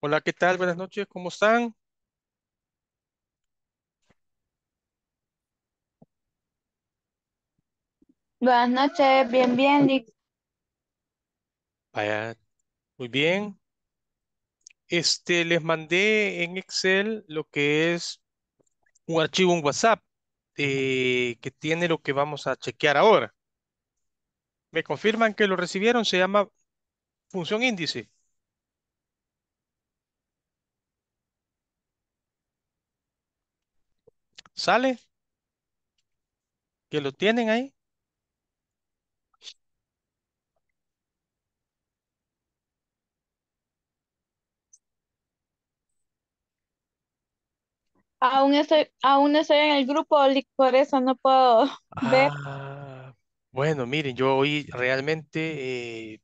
Hola, ¿qué tal? Buenas noches, ¿cómo están? Buenas noches, bien, bien, Vaya, muy bien. Este, les mandé en Excel lo que es un archivo en WhatsApp eh, que tiene lo que vamos a chequear ahora. Me confirman que lo recibieron, se llama función índice. ¿Sale? ¿Que lo tienen ahí? Aún estoy, aún estoy en el grupo, por eso no puedo ver. Ah, bueno, miren, yo hoy realmente eh,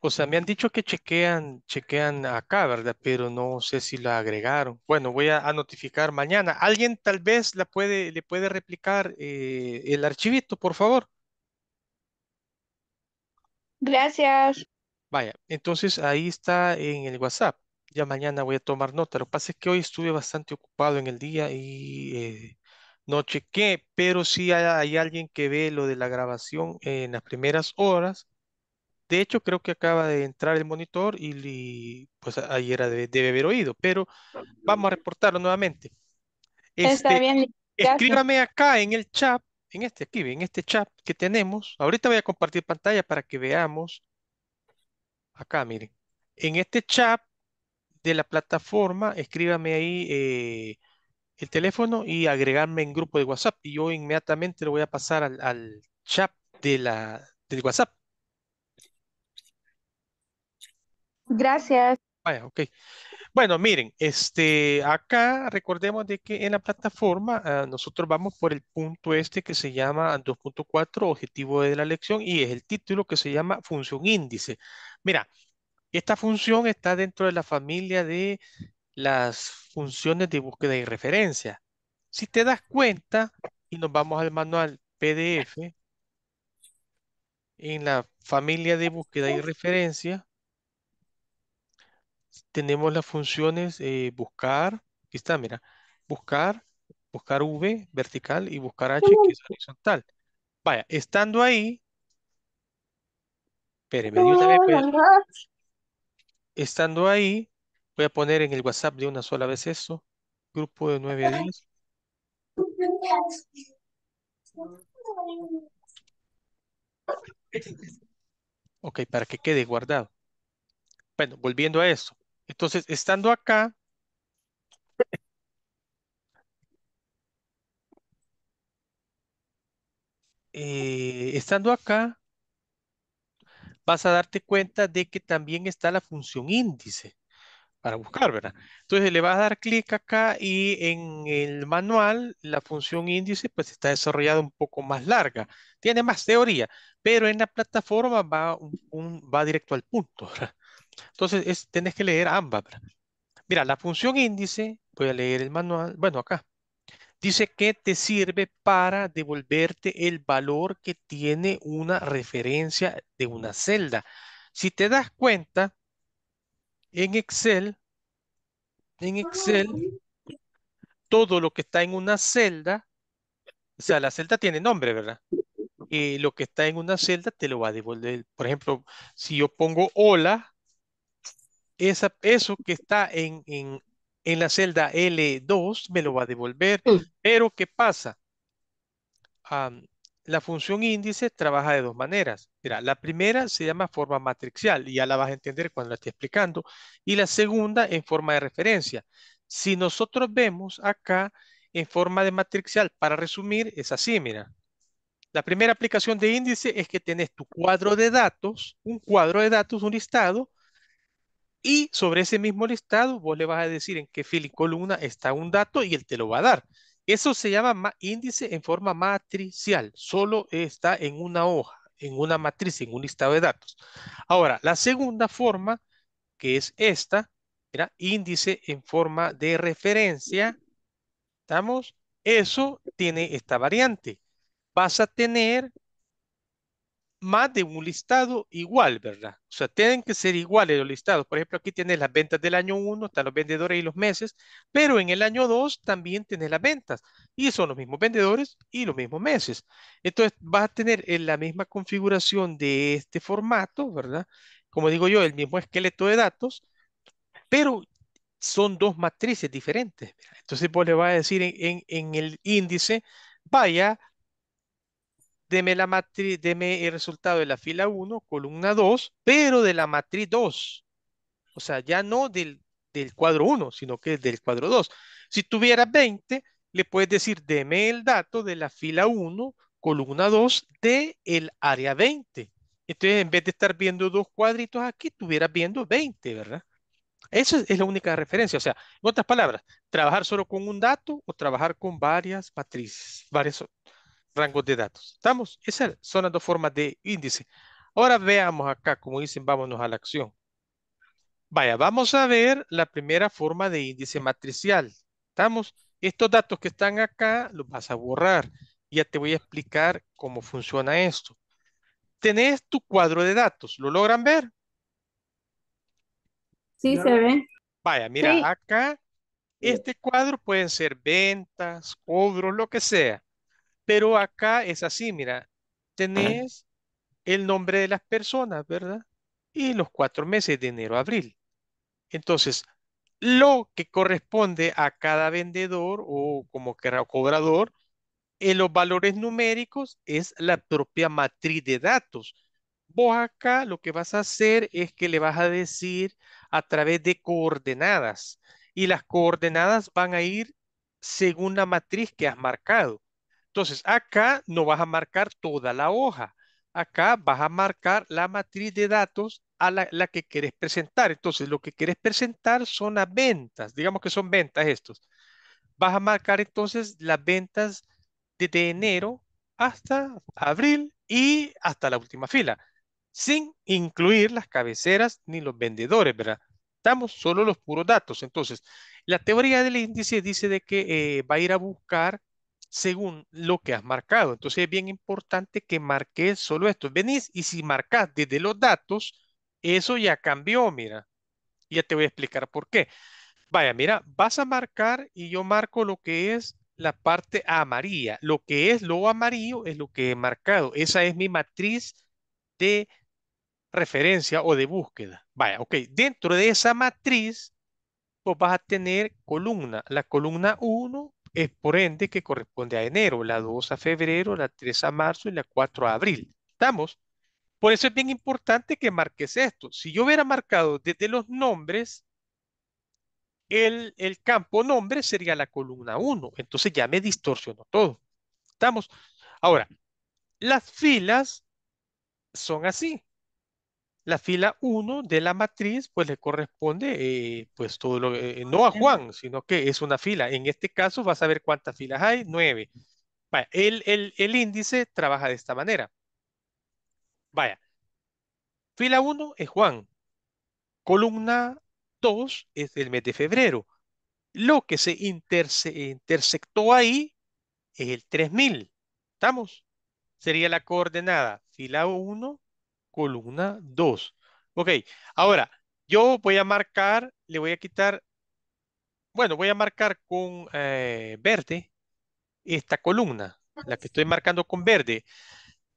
o sea, me han dicho que chequean, chequean acá, ¿verdad? Pero no sé si la agregaron. Bueno, voy a, notificar mañana. ¿Alguien tal vez la puede, le puede replicar eh, el archivito, por favor? Gracias. Vaya, entonces ahí está en el WhatsApp. Ya mañana voy a tomar nota. Lo que pasa es que hoy estuve bastante ocupado en el día y eh, no chequé, pero sí hay, hay, alguien que ve lo de la grabación en las primeras horas de hecho, creo que acaba de entrar el monitor y, pues ahí era debe haber oído, pero vamos a reportarlo nuevamente. Este, escríbame acá en el chat, en este aquí, en este chat que tenemos. Ahorita voy a compartir pantalla para que veamos. Acá, miren. En este chat de la plataforma, escríbame ahí eh, el teléfono y agregarme en grupo de WhatsApp. Y yo inmediatamente lo voy a pasar al, al chat de la, del WhatsApp. Gracias. Bueno, miren, este, acá recordemos de que en la plataforma ah, nosotros vamos por el punto este que se llama 2.4, objetivo de la lección, y es el título que se llama función índice. Mira, esta función está dentro de la familia de las funciones de búsqueda y referencia. Si te das cuenta, y nos vamos al manual PDF, en la familia de búsqueda y referencia, tenemos las funciones eh, buscar, aquí está, mira, buscar, buscar V vertical y buscar H que es horizontal. Vaya, estando ahí, también estando ahí, voy a poner en el WhatsApp de una sola vez eso grupo de 9 días Ok, para que quede guardado. Bueno, volviendo a eso entonces, estando acá, eh, estando acá, vas a darte cuenta de que también está la función índice para buscar, ¿verdad? Entonces le vas a dar clic acá y en el manual la función índice pues está desarrollada un poco más larga, tiene más teoría, pero en la plataforma va, va directo al punto, ¿verdad? Entonces, tenés que leer ambas. Mira, la función índice, voy a leer el manual, bueno, acá. Dice que te sirve para devolverte el valor que tiene una referencia de una celda. Si te das cuenta, en Excel, en Excel, todo lo que está en una celda, o sea, la celda tiene nombre, ¿verdad? Y lo que está en una celda te lo va a devolver. Por ejemplo, si yo pongo hola, eso que está en, la celda L2 me lo va a devolver. Pero ¿qué pasa? la función índice trabaja de dos maneras. Mira, la primera se llama forma matricial. y ya la vas a entender cuando la esté explicando. Y la segunda en forma de referencia. Si nosotros vemos acá en forma de matricial, para resumir, es así, mira. La primera aplicación de índice es que tenés tu cuadro de datos, un cuadro de datos, un listado, y sobre ese mismo listado, vos le vas a decir en qué fila y columna está un dato y él te lo va a dar. Eso se llama índice en forma matricial. Solo está en una hoja, en una matriz, en un listado de datos. Ahora, la segunda forma, que es esta, era índice en forma de referencia. ¿Estamos? Eso tiene esta variante. Vas a tener más de un listado igual, ¿verdad? O sea, tienen que ser iguales los listados. Por ejemplo, aquí tienes las ventas del año 1, están los vendedores y los meses, pero en el año 2 también tienes las ventas y son los mismos vendedores y los mismos meses. Entonces, vas a tener en eh, la misma configuración de este formato, ¿verdad? Como digo yo, el mismo esqueleto de datos, pero son dos matrices diferentes. Entonces, vos le vas a decir en el índice, vaya deme, la matriz, deme el resultado de la fila 1, columna 2, pero de la matriz 2. O sea, ya no del, del cuadro 1, sino que del cuadro 2. Si tuviera 20, le puedes decir, deme el dato de la fila 1, columna 2, de el área 20. Entonces, en vez de estar viendo dos cuadritos aquí, estuviera viendo 20, ¿verdad? Esa es la única referencia. O sea, en otras palabras, trabajar solo con un dato o trabajar con varias matrices, varias rangos de datos. ¿Estamos? Esas son las dos formas de índice. Ahora veamos acá, como dicen, vámonos a la acción. Vaya, vamos a ver la primera forma de índice matricial. ¿Estamos? Estos datos que están acá los vas a borrar. Ya te voy a explicar cómo funciona esto. Tenés tu cuadro de datos. ¿Lo logran ver? Sí, se ve. Vaya, mira, acá este cuadro pueden ser ventas, cobros, lo que sea. Pero acá es así, mira, tenés el nombre de las personas, ¿verdad? Y los cuatro meses de enero a abril. Entonces, lo que corresponde a cada vendedor o como cobrador, en los valores numéricos es la propia matriz de datos. Vos acá lo que vas a hacer es que le vas a decir a través de coordenadas y las coordenadas van a ir según la matriz que has marcado. Entonces, acá no vas a marcar toda la hoja. Acá vas a marcar la matriz de datos a la, que querés presentar. Entonces, lo que querés presentar son las ventas. Digamos que son ventas estos. Vas a marcar entonces las ventas desde enero hasta abril y hasta la última fila, sin incluir las cabeceras ni los vendedores, ¿verdad? Estamos solo los puros datos. Entonces, la teoría del índice dice de que eh, va a ir a buscar según lo que has marcado. Entonces es bien importante que marques solo esto. Venís y si marcas desde los datos, eso ya cambió, mira. Ya te voy a explicar por qué. Vaya, mira, vas a marcar y yo marco lo que es la parte amarilla. Lo que es lo amarillo es lo que he marcado. Esa es mi matriz de referencia o de búsqueda. Vaya, ok. Dentro de esa matriz, pues vas a tener columna. La columna 1, es por ende que corresponde a enero, la 2 a febrero, la 3 a marzo y la 4 a abril. ¿Estamos? Por eso es bien importante que marques esto. Si yo hubiera marcado desde los nombres, el, el campo nombre sería la columna 1. Entonces ya me distorsionó todo. ¿Estamos? Ahora, las filas son así la fila 1 de la matriz, pues le corresponde, eh, pues todo lo, eh, no a Juan, sino que es una fila. En este caso vas a ver cuántas filas hay, 9. el, índice trabaja de esta manera. Vaya, fila 1 es Juan, columna 2 es el mes de febrero. Lo que se intersectó ahí es el 3000. ¿Estamos? Sería la coordenada fila 1, columna 2. Ok, ahora yo voy a marcar, le voy a quitar, bueno, voy a marcar con eh, verde esta columna, la que estoy marcando con verde.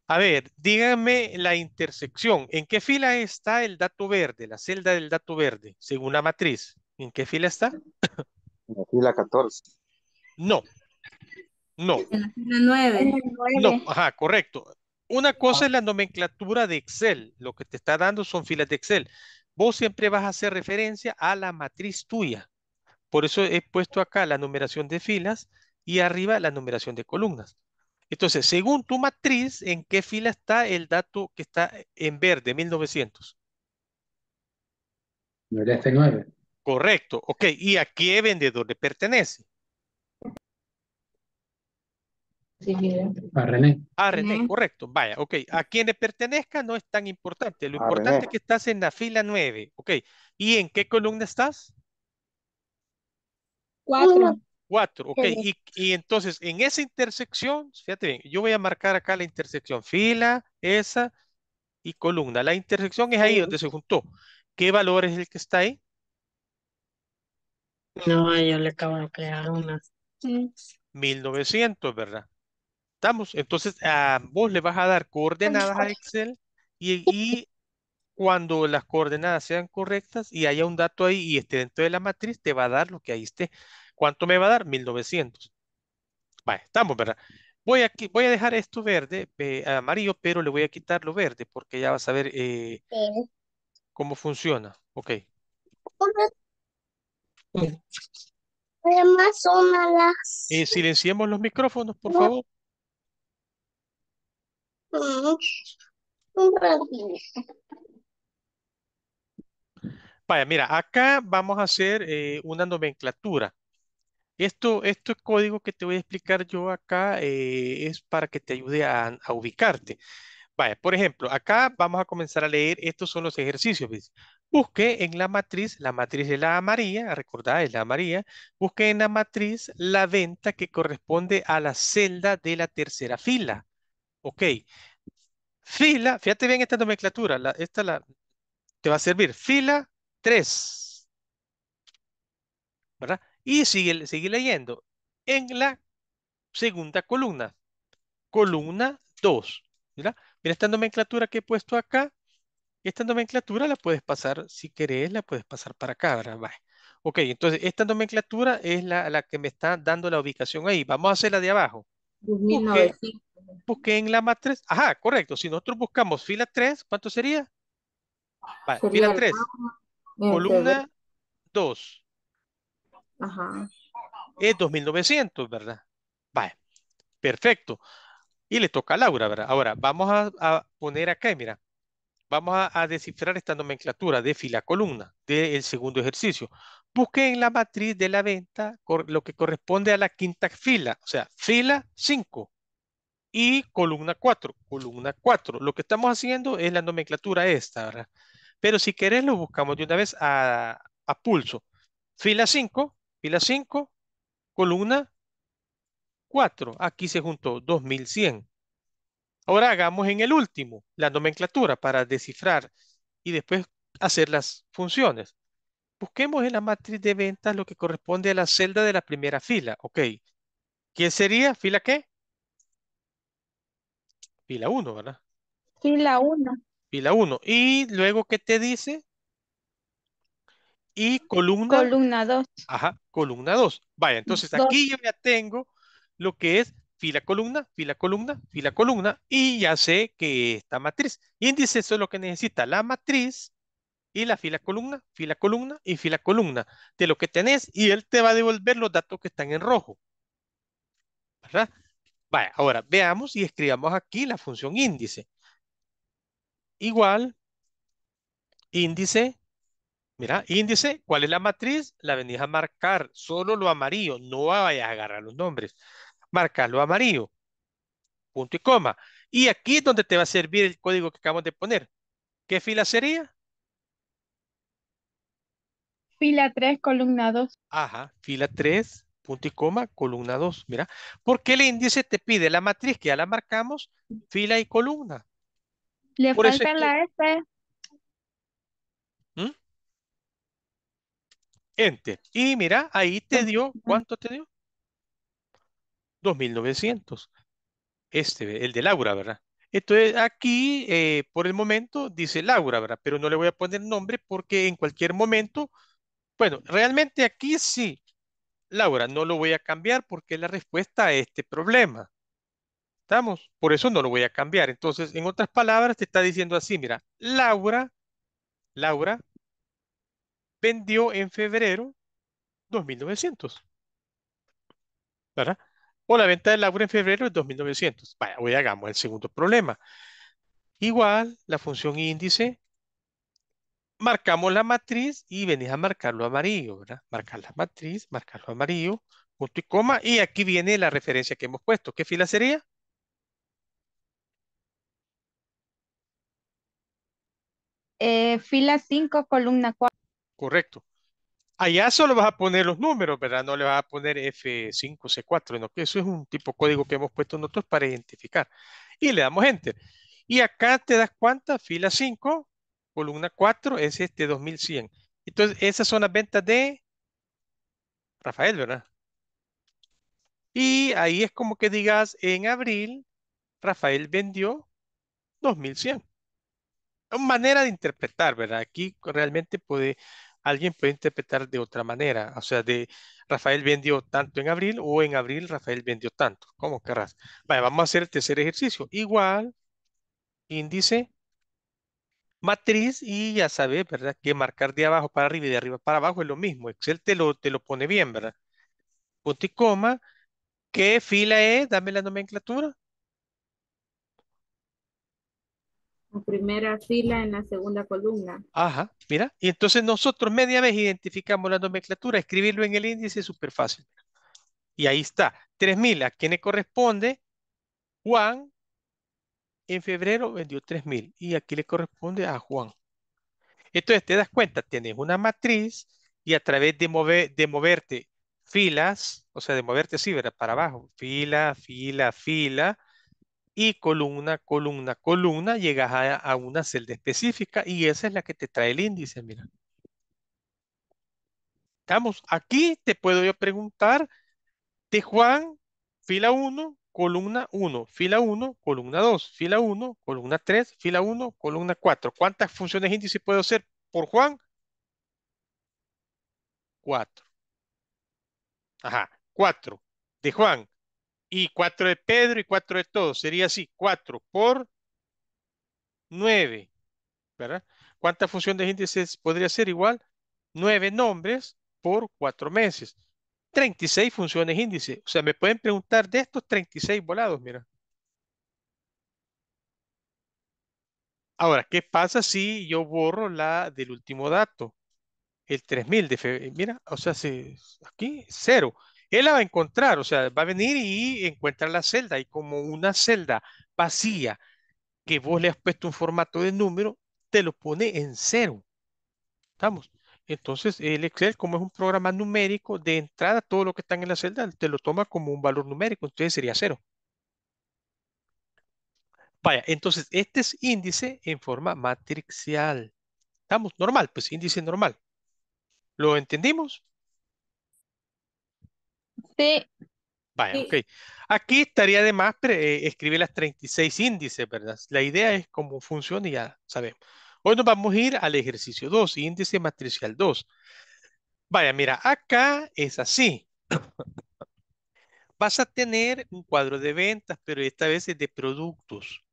A ver, díganme la intersección. ¿En qué fila está el dato verde, la celda del dato verde, según la matriz? ¿En qué fila está? En la fila 14. No. No. En la fila 9. No, ajá, correcto una cosa ah. es la nomenclatura de Excel, lo que te está dando son filas de Excel. Vos siempre vas a hacer referencia a la matriz tuya. Por eso he puesto acá la numeración de filas y arriba la numeración de columnas. Entonces, según tu matriz, ¿en qué fila está el dato que está en verde, 1900? 9. Este Correcto, ok. ¿Y a qué vendedor le pertenece? A René. A ah, René, correcto. Vaya, ok. A quien le pertenezca no es tan importante. Lo importante es que estás en la fila 9. Ok. ¿Y en qué columna estás? cuatro cuatro, ok. Y, y, entonces, en esa intersección, fíjate bien, yo voy a marcar acá la intersección fila, esa y columna. La intersección es ahí donde se juntó. ¿Qué valor es el que está ahí? No, yo le acabo de crear unas. 1900, ¿verdad? Estamos. Entonces, vos le vas a dar coordenadas a Excel y, cuando las coordenadas sean correctas y haya un dato ahí y esté dentro de la matriz, te va a dar lo que ahí esté. ¿Cuánto me va a dar? 1900. Vale, estamos, ¿verdad? Voy, aquí, voy a dejar esto verde, eh, amarillo, pero le voy a quitar lo verde porque ya vas a ver eh, cómo funciona. Ok. Además las... Eh, silenciemos los micrófonos, por favor. Vaya, mira, acá vamos a hacer eh, una nomenclatura. Esto, es este código que te voy a explicar yo acá eh, es para que te ayude a, ubicarte. Vaya, por ejemplo, acá vamos a comenzar a leer, estos son los ejercicios. Busque en la matriz, la matriz de la amarilla, recordad, es la amarilla. Busque en la matriz la venta que corresponde a la celda de la tercera fila. Ok. Fila, fíjate bien esta nomenclatura, la, esta la, te va a servir. Fila 3. ¿Verdad? Y sigue, sigue leyendo. En la segunda columna. Columna 2. ¿verdad? Mira esta nomenclatura que he puesto acá. Esta nomenclatura la puedes pasar, si querés, la puedes pasar para acá, ¿verdad? Ok, entonces esta nomenclatura es la, que me está dando la ubicación ahí. Vamos a hacer la de abajo busqué en la matriz. Ajá, correcto. Si nosotros buscamos fila 3, ¿cuánto sería? fila 3. Columna 2. Es 2900, ¿verdad? Vale, perfecto. Y le toca a Laura, ¿verdad? Ahora, vamos a, poner acá, mira. Vamos a, descifrar esta nomenclatura de fila-columna del segundo ejercicio. Busque en la matriz de la venta lo que corresponde a la quinta fila, o sea, fila 5 y columna 4, columna 4. Lo que estamos haciendo es la nomenclatura esta, ¿verdad? Pero si querés lo buscamos de una vez a, pulso. Fila 5, fila 5, columna 4. Aquí se juntó 2100. Ahora hagamos en el último la nomenclatura para descifrar y después hacer las funciones. Busquemos en la matriz de ventas lo que corresponde a la celda de la primera fila. Ok. ¿Quién sería? ¿Fila qué? Fila 1, ¿verdad? Fila 1. Pila 1. Y luego, ¿qué te dice? Y columna. Columna 2. Ajá, columna 2. Vaya, entonces aquí yo ya tengo lo que es fila columna, fila columna, fila columna, y ya sé que esta matriz. Índice, eso es lo que necesita la matriz y la fila columna, fila columna y fila columna de lo que tenés y él te va a devolver los datos que están en rojo. ¿Verdad? Vaya, ahora veamos y escribamos aquí la función índice. Igual, índice, mira, índice, ¿cuál es la matriz? La venís a marcar, solo lo amarillo, no vayas a agarrar los nombres. Marca lo amarillo, punto y coma. Y aquí es donde te va a servir el código que acabamos de poner. ¿Qué fila sería? Fila 3, columna 2. Ajá, fila 3, punto y coma, columna 2, mira, porque el índice te pide la matriz que ya la marcamos, fila y columna. Le falta la F S. ¿Mm? Enter. Y mira, ahí te dio, ¿cuánto te dio? 2.900. Este, el de Laura, ¿verdad? Entonces aquí, eh, por el momento, dice Laura, ¿verdad? Pero no le voy a poner nombre porque en cualquier momento, bueno, realmente aquí sí, Laura, no lo voy a cambiar porque es la respuesta a este problema. ¿Estamos? Por eso no lo voy a cambiar. Entonces, en otras palabras, te está diciendo así, mira, Laura, Laura vendió en febrero 2.900. ¿Verdad? O la venta de Laura en febrero es 2.900. Vaya, hoy hagamos el segundo problema. Igual, la función índice marcamos la matriz y venís a marcarlo amarillo, ¿verdad? Marcar la matriz, marcarlo amarillo, punto y coma, y aquí viene la referencia que hemos puesto. ¿Qué fila sería? Eh, fila 5, columna 4. Correcto. Allá solo vas a poner los números, ¿verdad? No le vas a poner F5, C4, sino que eso es un tipo de código que hemos puesto nosotros para identificar. Y le damos Enter. Y acá te das cuenta, fila 5, columna 4 es este 2100. Entonces, esas son las ventas de Rafael, ¿verdad? Y ahí es como que digas, en abril, Rafael vendió 2100. Una manera de interpretar, ¿verdad? Aquí realmente puede, alguien puede interpretar de otra manera. O sea, de Rafael vendió tanto en abril o en abril Rafael vendió tanto. Como querrás. Vale, vamos a hacer el tercer ejercicio. Igual, índice matriz y ya sabes, ¿verdad? Que marcar de abajo para arriba y de arriba para abajo es lo mismo. Excel te lo, te lo pone bien, ¿verdad? Punto y coma. ¿Qué fila es? Dame la nomenclatura. La primera fila en la segunda columna. Ajá, mira. Y entonces nosotros media vez identificamos la nomenclatura, escribirlo en el índice es súper fácil. Y ahí está. 3000, ¿a quién le corresponde? Juan en febrero vendió 3.000 y aquí le corresponde a Juan. Entonces te das cuenta, tienes una matriz y a través de, mover, de moverte filas, o sea, de moverte así, ¿verdad? Para abajo, fila, fila, fila, y columna, columna, columna, llegas a, a, una celda específica y esa es la que te trae el índice, mira. Estamos, aquí te puedo yo preguntar de Juan, fila 1, columna 1, fila 1, columna 2, fila 1, columna 3, fila 1, columna 4. ¿Cuántas funciones índice puedo hacer por Juan? 4. Ajá, 4 de Juan y 4 de Pedro y 4 de todos. Sería así, 4 por 9. ¿Verdad? ¿Cuántas funciones índices podría ser igual? 9 nombres por 4 meses. 36 funciones índice. O sea, me pueden preguntar de estos 36 volados, mira. Ahora, ¿qué pasa si yo borro la del último dato? El 3000 de febrero. Mira, o sea, si, aquí cero. Él la va a encontrar, o sea, va a venir y encuentra la celda. Y como una celda vacía que vos le has puesto un formato de número, te lo pone en cero. ¿Estamos? Entonces, el Excel, como es un programa numérico, de entrada todo lo que está en la celda te lo toma como un valor numérico, entonces sería cero. Vaya, entonces este es índice en forma matricial. ¿Estamos? Normal, pues índice normal. ¿Lo entendimos? Sí. Vaya, ok. Aquí estaría de más eh, escribir las 36 índices, ¿verdad? La idea es cómo funciona y ya sabemos. Hoy nos vamos a ir al ejercicio 2, índice matricial 2. Vaya, mira, acá es así. Vas a tener un cuadro de ventas, pero esta vez es de productos.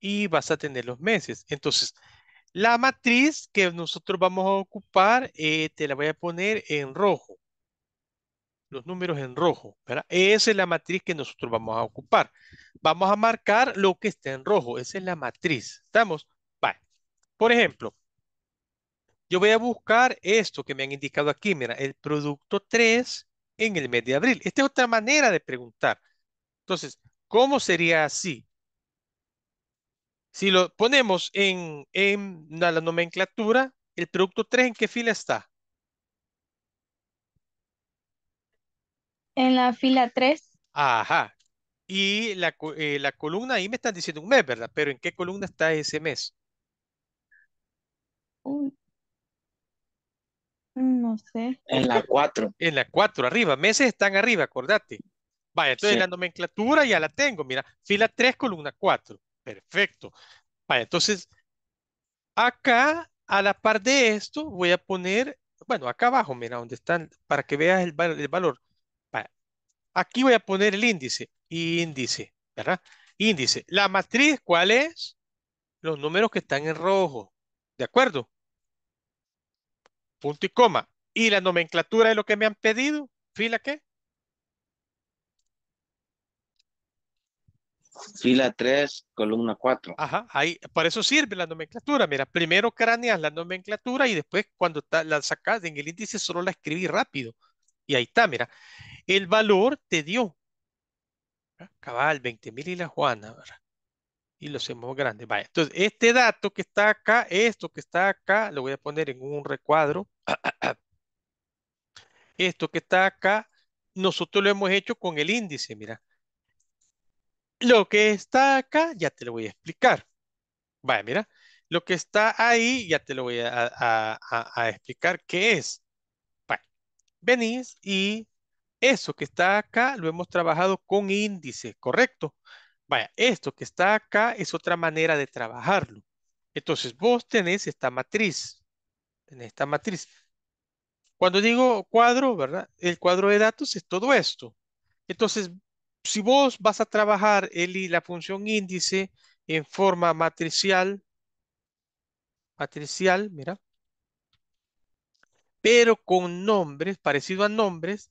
Y vas a tener los meses. Entonces, la matriz que nosotros vamos a ocupar, eh, te la voy a poner en rojo. Los números en rojo, ¿verdad? Esa es la matriz que nosotros vamos a ocupar. Vamos a marcar lo que está en rojo. Esa es la matriz. ¿Estamos? Por ejemplo, yo voy a buscar esto que me han indicado aquí, mira, el producto 3 en el mes de abril. Esta es otra manera de preguntar. Entonces, ¿cómo sería así? Si lo ponemos en, la, nomenclatura, el producto 3, ¿en qué fila está? En la fila 3. Ajá. Y la, eh, la columna ahí me están diciendo un mes, ¿verdad? Pero ¿en qué columna está ese mes? no sé. En la 4. En la 4, arriba. Meses están arriba, acordate. Vaya, entonces la nomenclatura ya la tengo. Mira, fila 3, columna 4. Perfecto. Vaya, entonces, acá, a la par de esto, voy a poner, bueno, acá abajo, mira, donde están, para que veas el, valor. Aquí voy a poner el índice. Índice, ¿verdad? Índice. La matriz, ¿cuál es? Los números que están en rojo. ¿De acuerdo? punto y coma. Y la nomenclatura de lo que me han pedido, ¿fila qué? Fila 3, columna 4. Ajá, ahí, para eso sirve la nomenclatura. Mira, primero craneas la nomenclatura y después cuando la sacas en el índice solo la escribí rápido. Y ahí está, mira. El valor te dio. Ah, cabal, 20.000 mil y la Juana, ¿verdad? y lo hacemos grande. Vaya, entonces este dato que está acá, esto que está acá, lo voy a poner en un recuadro. Esto que está acá, nosotros lo hemos hecho con el índice, mira. Lo que está acá, ya te lo voy a explicar. Vaya, mira. Lo que está ahí, ya te lo voy a, a, explicar qué es. Vaya, venís y eso que está acá lo hemos trabajado con índice, ¿correcto? correcto Vaya, esto que está acá es otra manera de trabajarlo. Entonces, vos tenés esta matriz. En esta matriz. Cuando digo cuadro, ¿verdad? El cuadro de datos es todo esto. Entonces, si vos vas a trabajar el, la función índice en forma matricial, matricial, mira, pero con nombres, parecido a nombres,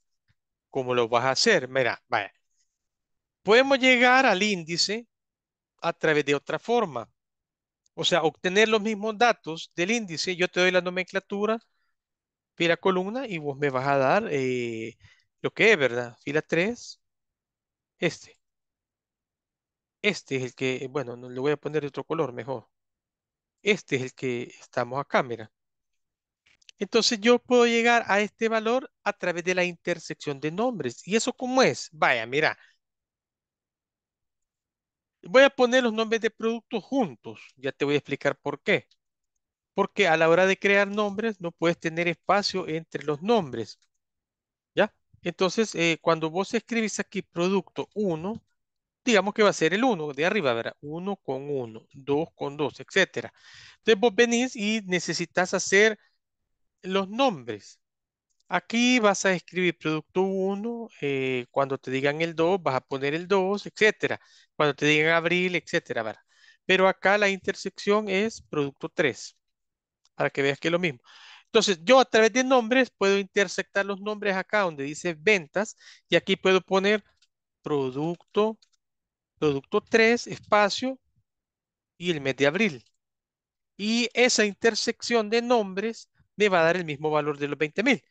¿Cómo lo vas a hacer? Mira, vaya, Podemos llegar al índice a través de otra forma. O sea, obtener los mismos datos del índice. Yo te doy la nomenclatura, fila columna, y vos me vas a dar eh, lo que es, ¿verdad? Fila 3, este. Este es el que, bueno, le voy a poner otro color mejor. Este es el que estamos a cámara. Entonces yo puedo llegar a este valor a través de la intersección de nombres. ¿Y eso cómo es? Vaya, mira. Voy a poner los nombres de productos juntos. Ya te voy a explicar por qué. Porque a la hora de crear nombres no puedes tener espacio entre los nombres. ¿Ya? Entonces, eh, cuando vos escribís aquí producto 1, digamos que va a ser el 1 de arriba, ¿verdad? 1 con 1, 2 con 2, etc. Entonces vos venís y necesitas hacer los nombres. Aquí vas a escribir producto 1, eh, cuando te digan el 2, vas a poner el 2, etcétera. Cuando te digan abril, etcétera. Pero acá la intersección es producto 3, para que veas que es lo mismo. Entonces, yo a través de nombres puedo intersectar los nombres acá donde dice ventas y aquí puedo poner producto, producto 3, espacio y el mes de abril. Y esa intersección de nombres me va a dar el mismo valor de los 20,000.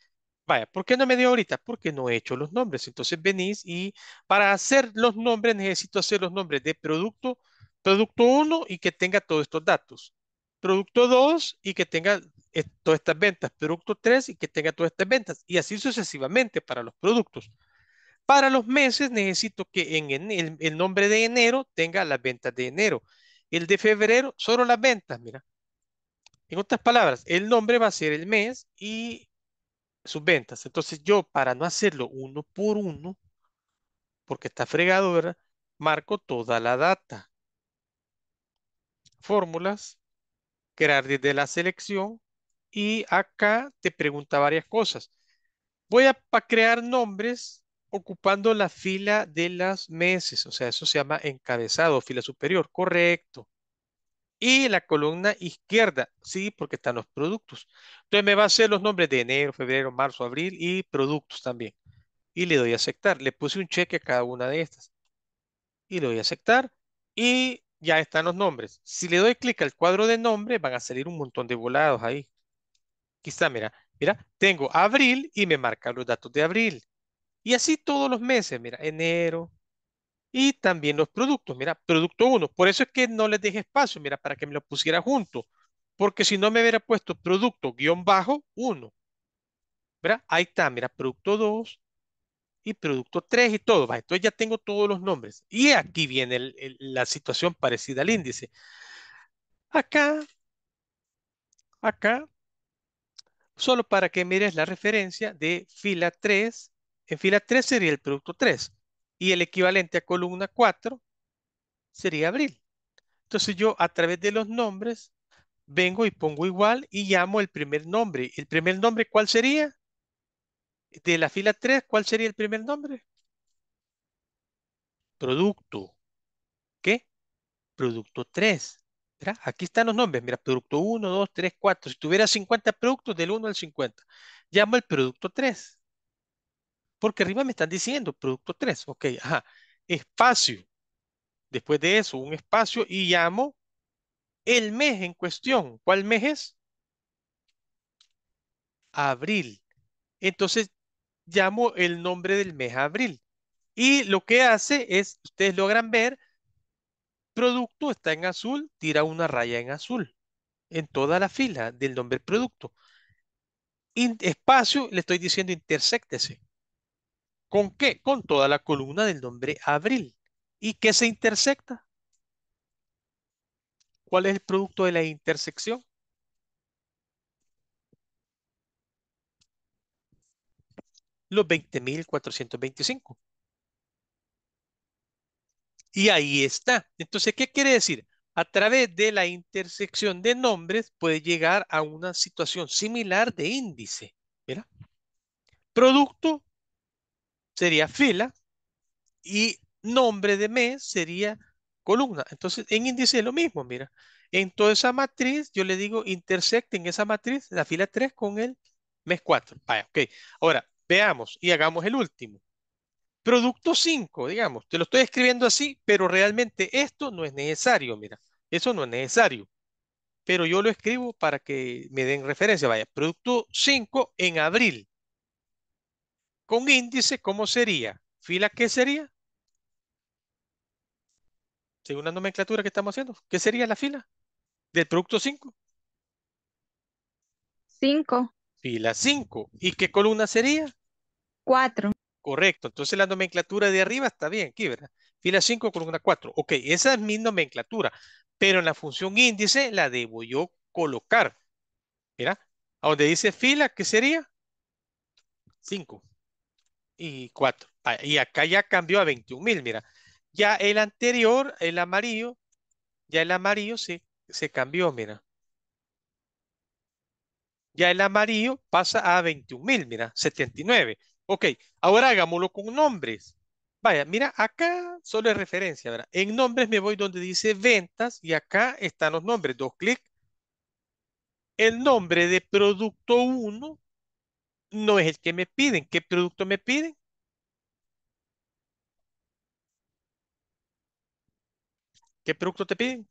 Vaya, ¿por qué no me dio ahorita? Porque no he hecho los nombres. Entonces venís y para hacer los nombres necesito hacer los nombres de producto, producto 1 y que tenga todos estos datos. Producto 2 y que tenga eh, todas estas ventas. Producto 3 y que tenga todas estas ventas. Y así sucesivamente para los productos. Para los meses necesito que en, el nombre de enero tenga las ventas de enero. El de febrero, solo las ventas, mira. En otras palabras, el nombre va a ser el mes y sus ventas. Entonces yo, para no hacerlo uno por uno, porque está fregado, ¿verdad? Marco toda la data. Fórmulas, crear desde la selección y acá te pregunta varias cosas. Voy a crear nombres ocupando la fila de las meses, o sea, eso se llama encabezado, fila superior, correcto. Y la columna izquierda, sí, porque están los productos. Entonces me va a hacer los nombres de enero, febrero, marzo, abril y productos también. Y le doy a aceptar. Le puse un cheque a cada una de estas. Y le doy a aceptar. Y ya están los nombres. Si le doy clic al cuadro de nombre, van a salir un montón de volados ahí. Quizá, mira, mira, tengo abril y me marca los datos de abril. Y así todos los meses, mira, enero, y también los productos. Mira, producto 1. Por eso es que no les dejé espacio, mira, para que me lo pusiera junto. Porque si no me hubiera puesto producto guión bajo 1. ¿Verdad? Ahí está, mira, producto 2 y producto 3 y todo. Entonces ya tengo todos los nombres. Y aquí viene la situación parecida al índice. Acá, acá, solo para que mires la referencia de fila 3. En fila 3 sería el producto 3. Y el equivalente a columna 4 sería abril. Entonces yo a través de los nombres vengo y pongo igual y llamo el primer nombre. ¿El primer nombre cuál sería? De la fila 3, ¿cuál sería el primer nombre? Producto. ¿Qué? Producto 3. Aquí están los nombres. Mira, producto 1, 2, 3, 4. Si tuviera 50 productos, del 1 al 50. Llamo el producto 3. Porque arriba me están diciendo producto 3. Ok, ajá. Espacio. Después de eso, un espacio y llamo el mes en cuestión. ¿Cuál mes es? Abril. Entonces, llamo el nombre del mes abril. Y lo que hace es, ustedes logran ver, producto está en azul, tira una raya en azul. En toda la fila del nombre producto. espacio, le estoy diciendo intersectese. ¿Con qué? Con toda la columna del nombre abril. ¿Y qué se intersecta? ¿Cuál es el producto de la intersección? Los 20.425. Y ahí está. Entonces, ¿qué quiere decir? A través de la intersección de nombres puede llegar a una situación similar de índice. ¿verdad? Producto sería fila y nombre de mes sería columna. Entonces, en índice es lo mismo, mira. En toda esa matriz, yo le digo intersecten esa matriz, la fila 3 con el mes 4. Vaya, ok. Ahora, veamos y hagamos el último. Producto 5, digamos. Te lo estoy escribiendo así, pero realmente esto no es necesario, mira. Eso no es necesario. Pero yo lo escribo para que me den referencia. Vaya, producto 5 en abril. Con índice, ¿cómo sería? ¿Fila qué sería? Según la nomenclatura que estamos haciendo, ¿qué sería la fila? ¿Del producto 5? 5. Fila 5. ¿Y qué columna sería? 4. Correcto. Entonces la nomenclatura de arriba está bien aquí, ¿verdad? Fila 5, columna 4. Ok, esa es mi nomenclatura. Pero en la función índice la debo yo colocar. Mira, A donde dice fila, ¿qué sería? 5 y 4. Ah, y acá ya cambió a 21.000 mil, mira. Ya el anterior, el amarillo, ya el amarillo se, se cambió, mira. Ya el amarillo pasa a 21 mil, mira, 79. Ok, ahora hagámoslo con nombres. Vaya, mira, acá solo es referencia, ¿verdad? En nombres me voy donde dice ventas y acá están los nombres. Dos clic El nombre de producto 1 no es el que me piden. ¿Qué producto me piden? ¿Qué producto te piden?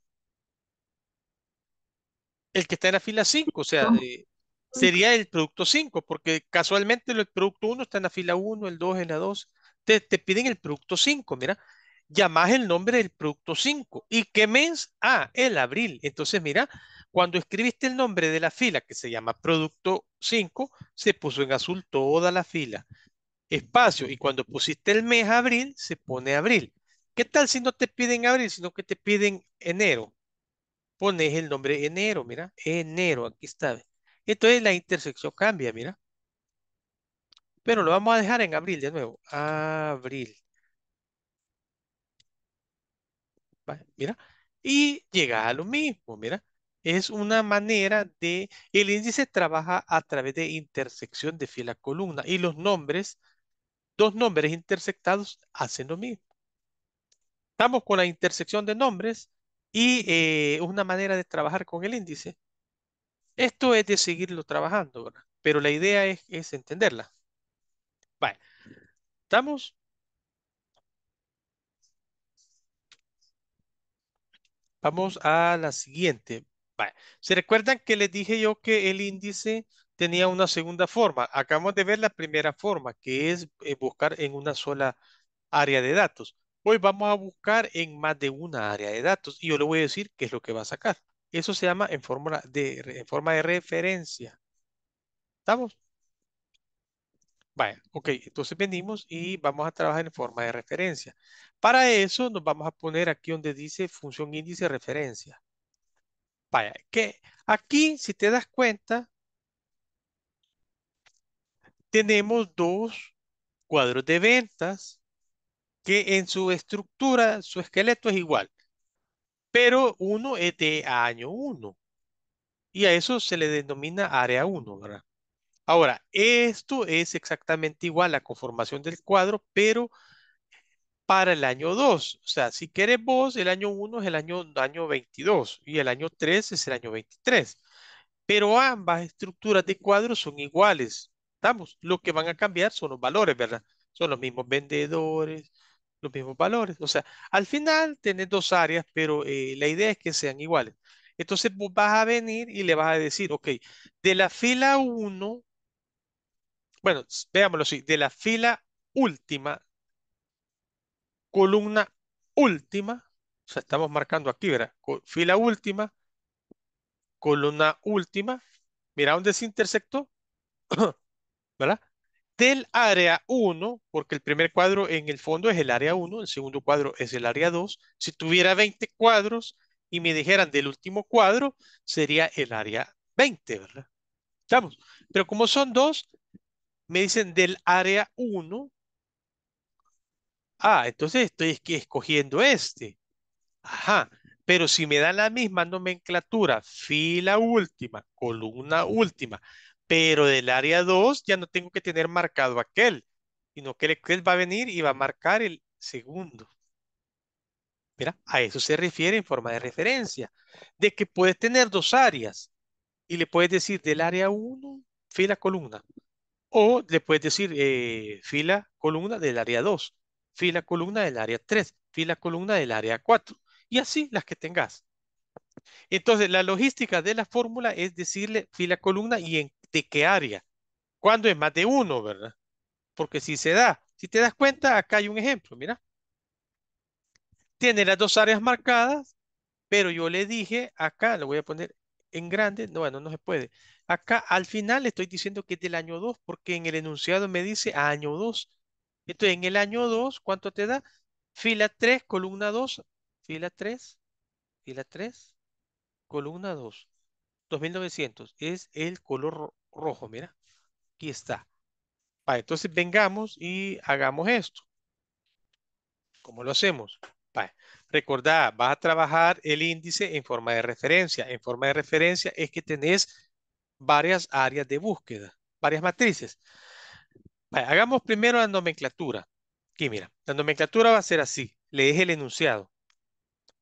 El que está en la fila 5, o sea, eh, sería el producto 5, porque casualmente el producto 1 está en la fila 1, el 2 en la 2. Te, piden el producto 5, mira. Llamás el nombre del producto 5. ¿Y qué mes? Ah, el abril. Entonces, mira, cuando escribiste el nombre de la fila, que se llama producto 5, se puso en azul toda la fila. Espacio, y cuando pusiste el mes abril, se pone abril. ¿Qué tal si no te piden abril, sino que te piden enero? Pones el nombre enero, mira, enero, aquí está. Entonces la intersección cambia, mira. Pero lo vamos a dejar en abril de nuevo. Abril. mira. Y llega a lo mismo, mira es una manera de, el índice trabaja a través de intersección de fila columna y los nombres, dos nombres intersectados hacen lo mismo. Estamos con la intersección de nombres y eh, una manera de trabajar con el índice. Esto es de seguirlo trabajando, ¿verdad? pero la idea es, entenderla. Vale, ¿estamos? Vamos a la siguiente. ¿Se recuerdan que les dije yo que el índice tenía una segunda forma? Acabamos de ver la primera forma, que es eh, buscar en una sola área de datos. Hoy vamos a buscar en más de una área de datos y yo le voy a decir qué es lo que va a sacar. Eso se llama en, de, en forma de referencia. ¿Estamos? Vaya, ok, entonces venimos y vamos a trabajar en forma de referencia. Para eso nos vamos a poner aquí donde dice función índice referencia que aquí, si te das cuenta, tenemos dos cuadros de ventas que en su estructura, su esqueleto es igual, pero uno es de año 1 y a eso se le denomina área 1, ¿verdad? Ahora, esto es exactamente igual a la conformación del cuadro, pero para el año 2. O sea, si querés vos, el año 1 es el año, año 22 y el año 3 es el año 23. Pero ambas estructuras de cuadros son iguales. ¿Estamos? Lo que van a cambiar son los valores, ¿verdad? Son los mismos vendedores, los mismos valores. O sea, al final tenés dos áreas, pero eh, la idea es que sean iguales. Entonces vos vas a venir y le vas a decir, ok, de la fila 1, bueno, veámoslo así, de la fila última columna última, o sea, estamos marcando aquí, ¿verdad? Fila última, columna última, mira dónde se intersectó, ¿verdad? Del área 1, porque el primer cuadro en el fondo es el área 1, el segundo cuadro es el área 2. Si tuviera 20 cuadros y me dijeran del último cuadro, sería el área 20, ¿verdad? Estamos. Pero como son dos, me dicen del área 1, Ah, entonces estoy escogiendo este. Ajá, pero si me dan la misma nomenclatura, fila última, columna última, pero del área 2 ya no tengo que tener marcado aquel, sino que él va a venir y va a marcar el segundo. Mira, a eso se refiere en forma de referencia, de que puedes tener dos áreas y le puedes decir del área 1, fila columna, o le puedes decir eh, fila columna del área 2 fila columna del área 3, fila columna del área 4 y así las que tengas. Entonces, la logística de la fórmula es decirle fila columna y en, de qué área. Cuando es más de uno, ¿verdad? Porque si se da, si te das cuenta, acá hay un ejemplo, mira. Tiene las dos áreas marcadas, pero yo le dije acá, lo voy a poner en grande, no, bueno, no se puede. Acá al final le estoy diciendo que es del año 2, porque en el enunciado me dice año 2. Entonces, en el año 2, ¿cuánto te da? Fila 3, columna 2, fila 3, fila 3, columna 2, 2900. Es el color rojo, mira. Aquí está. Ah, entonces vengamos y hagamos esto. ¿Cómo lo hacemos? recordad Recordá, vas a trabajar el índice en forma de referencia. En forma de referencia es que tenés varias áreas de búsqueda, varias matrices hagamos primero la nomenclatura. Aquí mira, la nomenclatura va a ser así. Le el enunciado.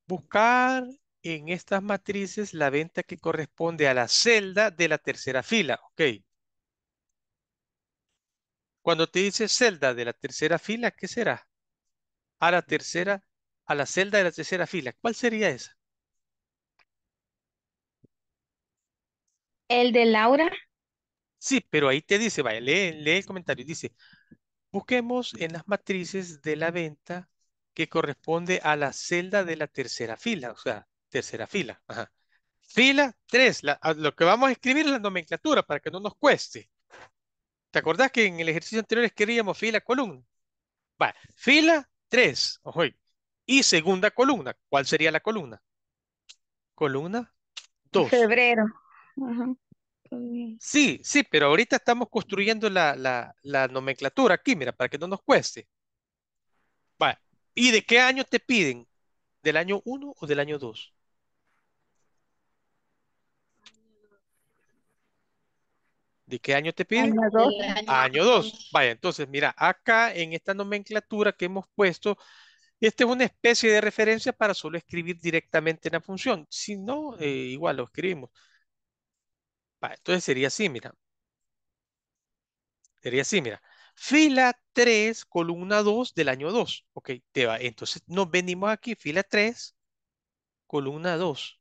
Buscar en estas matrices la venta que corresponde a la celda de la tercera fila. Ok. Cuando te dice celda de la tercera fila, ¿qué será? A la tercera, a la celda de la tercera fila. ¿Cuál sería esa? El de Laura. Sí, pero ahí te dice, vaya, lee, el comentario, dice, busquemos en las matrices de la venta que corresponde a la celda de la tercera fila, o sea, tercera fila. Fila 3, lo que vamos a escribir es la nomenclatura para que no nos cueste. ¿Te acordás que en el ejercicio anterior escribíamos fila columna? Va, fila 3, ojo, y segunda columna. ¿Cuál sería la columna? Columna 2. Febrero. Ajá. Sí, sí, pero ahorita estamos construyendo la, nomenclatura aquí, mira, para que no nos cueste. ¿Y de qué año te piden? ¿Del año 1 o del año 2? ¿De qué año te piden? Año 2. Vaya, entonces, mira, acá en esta nomenclatura que hemos puesto, esta es una especie de referencia para solo escribir directamente la función. Si no, eh, igual lo escribimos entonces sería así, mira. Sería así, mira. Fila 3, columna 2 del año 2. Ok, te va. Entonces nos venimos aquí, fila 3, columna 2.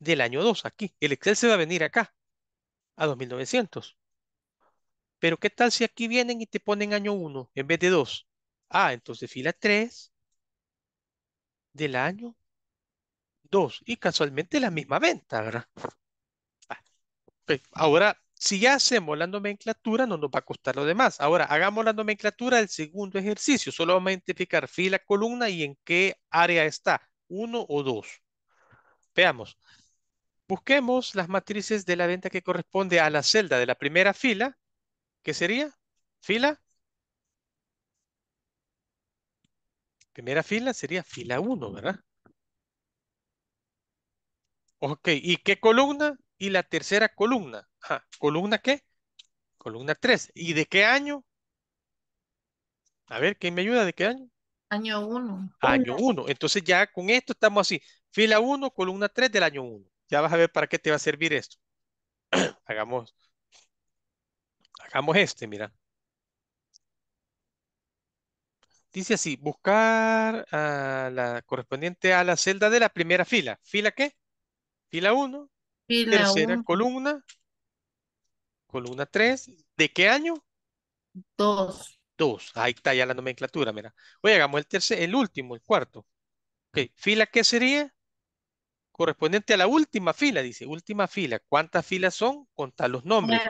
Del año 2, aquí. El Excel se va a venir acá, a 2900. Pero ¿qué tal si aquí vienen y te ponen año 1 en vez de 2? Ah, entonces fila 3 del año y casualmente la misma venta, ¿verdad? Ah, pues, ahora, si ya hacemos la nomenclatura, no nos va a costar lo demás. Ahora, hagamos la nomenclatura del segundo ejercicio. Solo vamos a identificar fila, columna y en qué área está, uno o dos. Veamos. Busquemos las matrices de la venta que corresponde a la celda de la primera fila, ¿qué sería fila. Primera fila sería fila 1, ¿verdad? Ok, ¿y qué columna? Y la tercera columna. ¿Columna qué? Columna 3. ¿Y de qué año? A ver, ¿quién me ayuda? ¿De qué año? Año 1. Año 1. Entonces ya con esto estamos así. Fila 1, columna 3 del año 1. Ya vas a ver para qué te va a servir esto. hagamos, hagamos este, mira. Dice así, buscar a la correspondiente a la celda de la primera fila. ¿Fila qué? fila 1, tercera columna, columna 3, ¿de qué año? 2. 2, ahí está ya la nomenclatura, mira. Oye, hagamos el tercer, el último, el cuarto. fila, ¿qué sería? Correspondiente a la última fila, dice, última fila. ¿Cuántas filas son? Contar los nombres.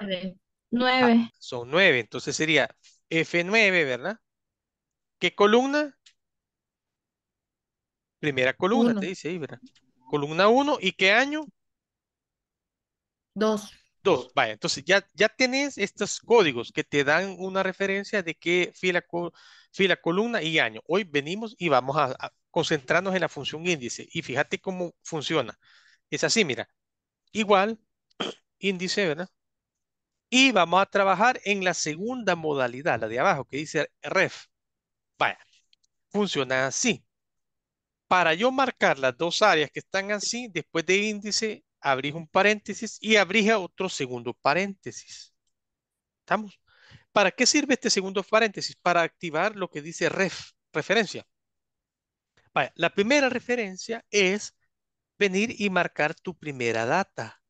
9. Ah, son 9, entonces sería F9, ¿verdad? ¿Qué columna? Primera columna, te dice ahí, Columna 1, ¿y qué año? 2. 2, vaya, entonces ya, ya tenés estos códigos que te dan una referencia de qué fila, fila, columna y año. Hoy venimos y vamos a, a concentrarnos en la función índice y fíjate cómo funciona. Es así, mira, igual, índice, ¿verdad? Y vamos a trabajar en la segunda modalidad, la de abajo, que dice ref. Vaya, funciona así. Para yo marcar las dos áreas que están así, después de índice, abrís un paréntesis y abrís otro segundo paréntesis. ¿Estamos? ¿Para qué sirve este segundo paréntesis? Para activar lo que dice referencia. la primera referencia es venir y marcar tu primera data.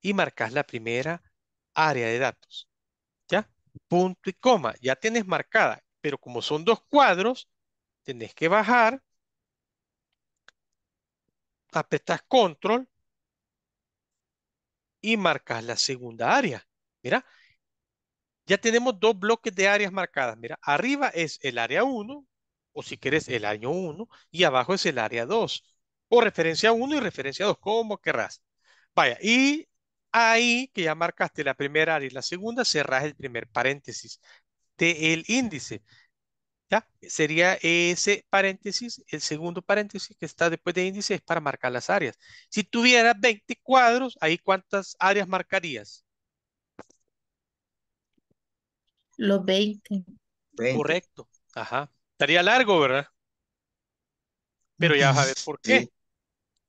Y marcas la primera área de datos. ¿Ya? Punto y coma. Ya tienes marcada. Pero como son dos cuadros, tenés que bajar apretas control y marcas la segunda área. Mira, ya tenemos dos bloques de áreas marcadas. Mira, arriba es el área 1, o si quieres el año 1, y abajo es el área 2, o referencia 1 y referencia 2, como querrás. Vaya, y ahí que ya marcaste la primera área y la segunda, cerrás el primer paréntesis del índice. ¿Ya? Sería ese paréntesis, el segundo paréntesis que está después de índice es para marcar las áreas. Si tuvieras 20 cuadros, ¿ahí cuántas áreas marcarías? Los 20. Correcto. Ajá. Estaría largo, ¿verdad? Pero ya vas a ver por qué.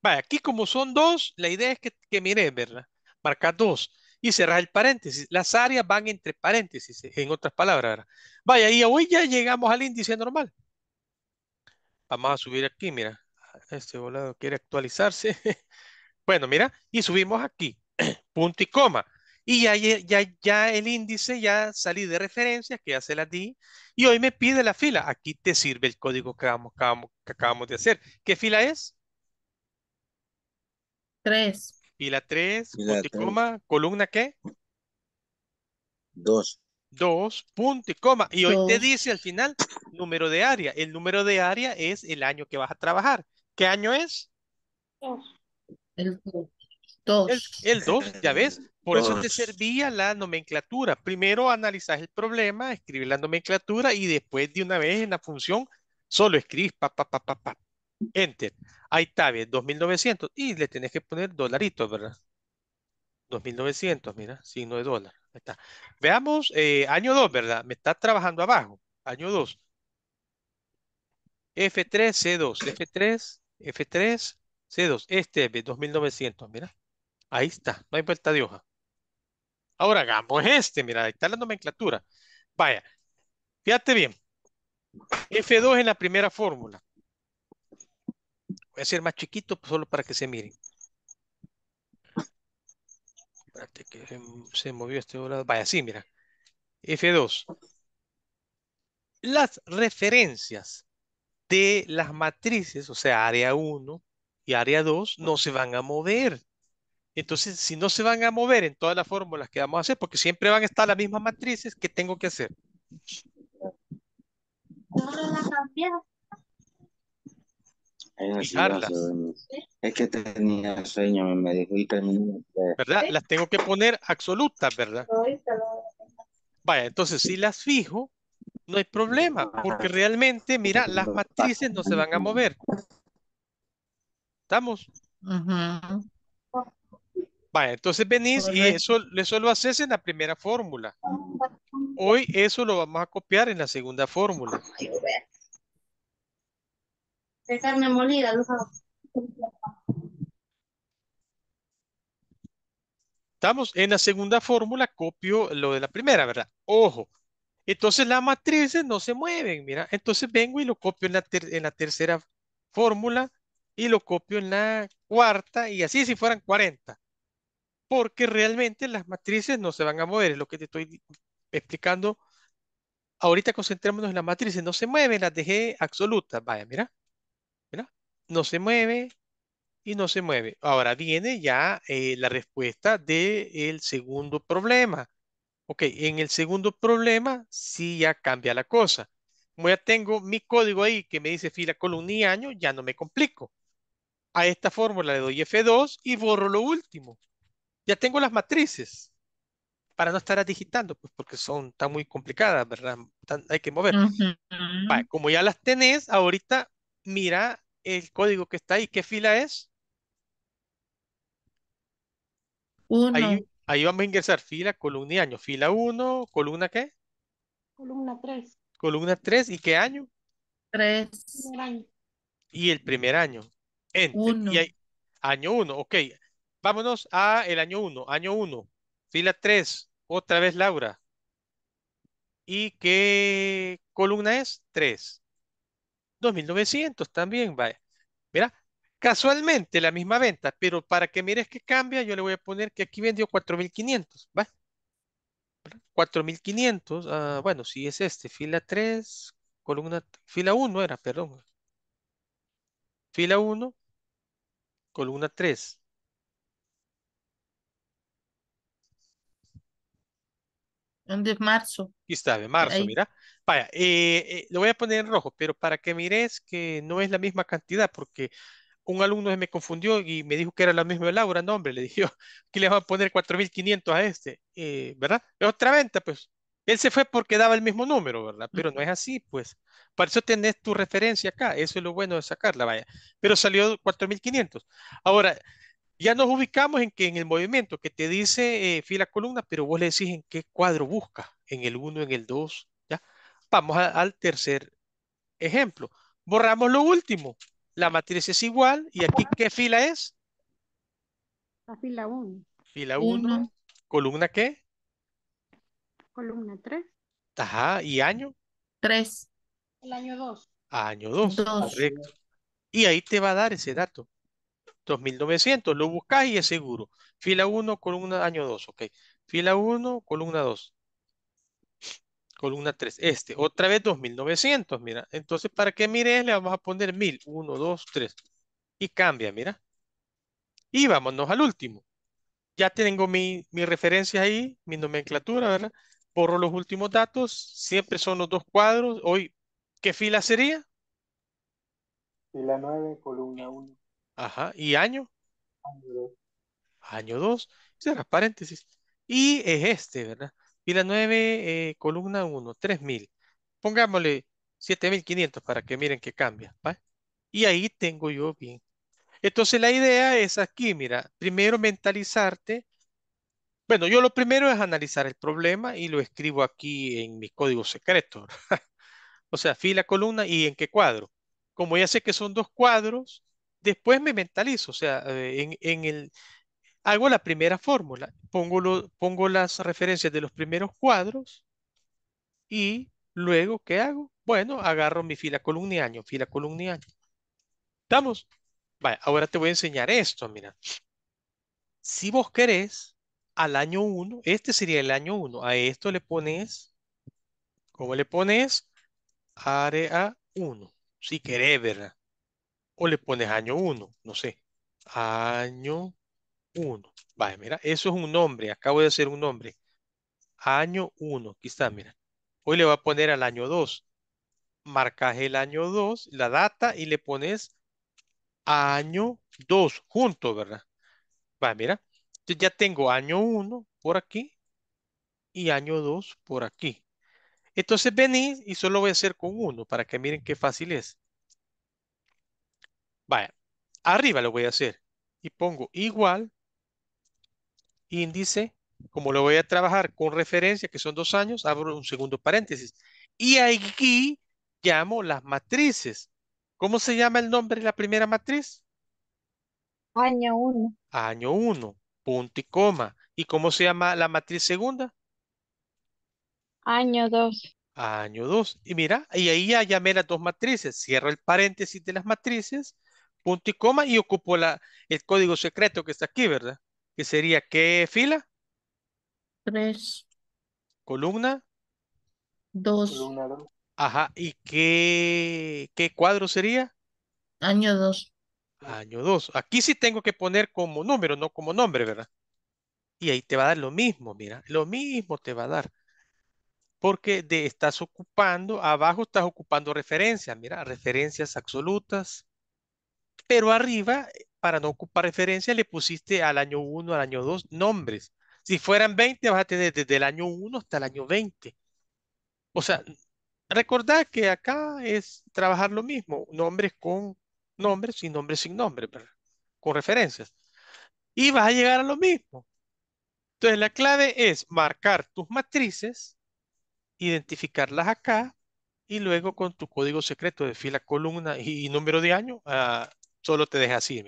Vaya, aquí como son dos, la idea es que, que miren, ¿verdad? Marcar dos y cerrar el paréntesis. Las áreas van entre paréntesis, en otras palabras. Vaya, y hoy ya llegamos al índice normal. Vamos a subir aquí, mira. Este volado quiere actualizarse. bueno, mira, y subimos aquí, punto y coma. Y ya, ya, ya el índice, ya salí de referencia, que hace la D? di. Y hoy me pide la fila. Aquí te sirve el código que, acabamos, que acabamos de hacer. ¿Qué fila es? Tres. Y la 3, punto y coma, columna qué? Dos. Dos, punto y coma. Y hoy te dice al final número de área. El número de área es el año que vas a trabajar. ¿Qué año es? El Dos. El 2, ya ves. Por eso te servía la nomenclatura. Primero analizas el problema, escribes la nomenclatura y después de una vez en la función solo escribes pa, pa, pa, Enter. Ahí está, bien, 2.900. Y le tenés que poner dolaritos, ¿verdad? 2.900, mira, signo de dólar. Ahí está. Veamos, eh, año 2, ¿verdad? Me está trabajando abajo. Año 2. F3, C2. F3, F3, C2. Este es 2.900, mira. Ahí está, no hay vuelta de hoja. Ahora hagamos este, mira, ahí está la nomenclatura. Vaya, fíjate bien. F2 en la primera fórmula. Voy a hacer más chiquito pues, solo para que se miren. Espérate que se, movió este lado. Vaya, sí, mira. F2. Las referencias de las matrices, o sea, área 1 y área 2, no se van a mover. Entonces, si no se van a mover en todas las fórmulas que vamos a hacer, porque siempre van a estar las mismas matrices ¿qué tengo que hacer. No la es que tenía sueño, me dijo y terminé. ¿Verdad? Las tengo que poner absolutas, ¿verdad? Vaya, entonces si las fijo, no hay problema, porque realmente, mira, las matrices no se van a mover. ¿Estamos? Vaya, entonces venís y eso, eso lo haces en la primera fórmula. Hoy eso lo vamos a copiar en la segunda fórmula de carne molida, Estamos en la segunda fórmula, copio lo de la primera, ¿verdad? Ojo. Entonces las matrices no se mueven, mira. Entonces vengo y lo copio en la, en la tercera fórmula y lo copio en la cuarta y así si fueran 40. Porque realmente las matrices no se van a mover, es lo que te estoy explicando. Ahorita concentrémonos en las matrices, no se mueven, las dejé absolutas. Vaya, mira no se mueve y no se mueve. Ahora viene ya eh, la respuesta del el segundo problema. Ok, en el segundo problema sí ya cambia la cosa. Como ya tengo mi código ahí que me dice fila, columna y año, ya no me complico. A esta fórmula le doy F2 y borro lo último. Ya tengo las matrices para no estar digitando, pues porque son tan muy complicadas, ¿verdad? hay que mover. como ya las tenés, ahorita mira el código que está ahí. ¿Qué fila es? Uno. Ahí, ahí vamos a ingresar fila, columna y año. Fila 1, columna qué? Columna 3. Columna 3, ¿y qué año? 3. Y el primer año. Enter. año 1, ok. Vámonos a el año 1, año 1, fila 3, otra vez Laura. ¿Y qué columna es? 3. 2.900 también, vaya. Mira, casualmente la misma venta, pero para que mires que cambia, yo le voy a poner que aquí vendió 4.500, ¿va? 4.500, ah, bueno, si es este, fila 3, columna, fila 1 era, perdón. Fila 1, columna 3. es marzo. Aquí está, de marzo, mira. Vaya, eh, eh, lo voy a poner en rojo, pero para que mires que no es la misma cantidad, porque un alumno se me confundió y me dijo que era la misma de Laura. No, hombre, le dije, que le va a poner 4.500 a este, eh, ¿verdad? Es otra venta, pues. Él se fue porque daba el mismo número, ¿verdad? Pero no es así, pues. Para eso tenés tu referencia acá. Eso es lo bueno de sacarla, vaya. Pero salió 4.500. Ahora, ya nos ubicamos en que en el movimiento que te dice fila columna, pero vos le decís en qué cuadro busca. En el 1, en el 2, Vamos al tercer ejemplo. Borramos lo último. La matriz es igual. ¿Y aquí qué fila es? La fila 1. Fila 1. ¿Columna qué? Columna 3. Ajá. ¿Y año? 3. El año 2. Año 2. Correcto. Y ahí te va a dar ese dato. 2900. Lo buscas y es seguro. Fila 1, columna año 2. Ok. Fila 1, columna 2 columna 3, este, otra vez 2900, mira. Entonces, para que mire, le vamos a poner 1000, 1, 2, 3. Y cambia, mira. Y vámonos al último. Ya tengo mi, mi referencia ahí, mi nomenclatura, ¿verdad? Borro los últimos datos, siempre son los dos cuadros. Hoy, ¿qué fila sería? Fila 9, columna 1. Ajá, ¿y año? Año 2. Año 2, cierra paréntesis. Y es este, ¿verdad? Y la 9, eh, columna 1, 3000. Pongámosle 7500 para que miren que cambia. Y ahí tengo yo bien. Entonces la idea es aquí, mira, primero mentalizarte. Bueno, yo lo primero es analizar el problema y lo escribo aquí en mi código secreto. o sea, fila, columna y en qué cuadro. Como ya sé que son dos cuadros, después me mentalizo. O sea, eh, en, en el, hago la primera fórmula, pongo, pongo las referencias de los primeros cuadros y luego, ¿qué hago? Bueno, agarro mi fila columna año, fila columna y año. ¿Estamos? ahora te voy a enseñar esto, mira. Si vos querés, al año 1, este sería el año 1, a esto le pones, ¿cómo le pones? Área 1, si querés, ¿verdad? O le pones año 1, no sé. Año 1. Vaya, mira, eso es un nombre. Acabo de hacer un nombre. Año 1. Aquí está, mira. Hoy le voy a poner al año 2. Marcas el año 2, la data, y le pones año 2 junto, ¿verdad? Vaya, mira. Yo ya tengo año 1 por aquí y año 2 por aquí. Entonces venís y solo voy a hacer con 1 para que miren qué fácil es. Vaya, arriba lo voy a hacer y pongo igual índice, como lo voy a trabajar con referencia, que son dos años, abro un segundo paréntesis. Y aquí llamo las matrices. ¿Cómo se llama el nombre de la primera matriz? Año 1. Año 1, punto y coma. ¿Y cómo se llama la matriz segunda? Año 2. Año 2. Y mira, y ahí ya llamé las dos matrices. Cierro el paréntesis de las matrices, punto y coma, y ocupo el código secreto que está aquí, ¿verdad? que sería ¿qué fila? Tres. ¿Columna? Dos. Ajá, ¿y qué, qué cuadro sería? Año dos. Año dos. Aquí sí tengo que poner como número, no como nombre, ¿verdad? Y ahí te va a dar lo mismo, mira, lo mismo te va a dar. Porque de, estás ocupando, abajo estás ocupando referencias, mira, referencias absolutas. Pero arriba para no ocupar referencia, le pusiste al año 1, al año 2 nombres. Si fueran 20, vas a tener desde el año 1 hasta el año 20. O sea, recordad que acá es trabajar lo mismo, nombres con nombres y nombres sin nombre, con referencias. Y vas a llegar a lo mismo. Entonces la clave es marcar tus matrices, identificarlas acá y luego con tu código secreto de fila, columna y, número de año, ah, solo te deja así,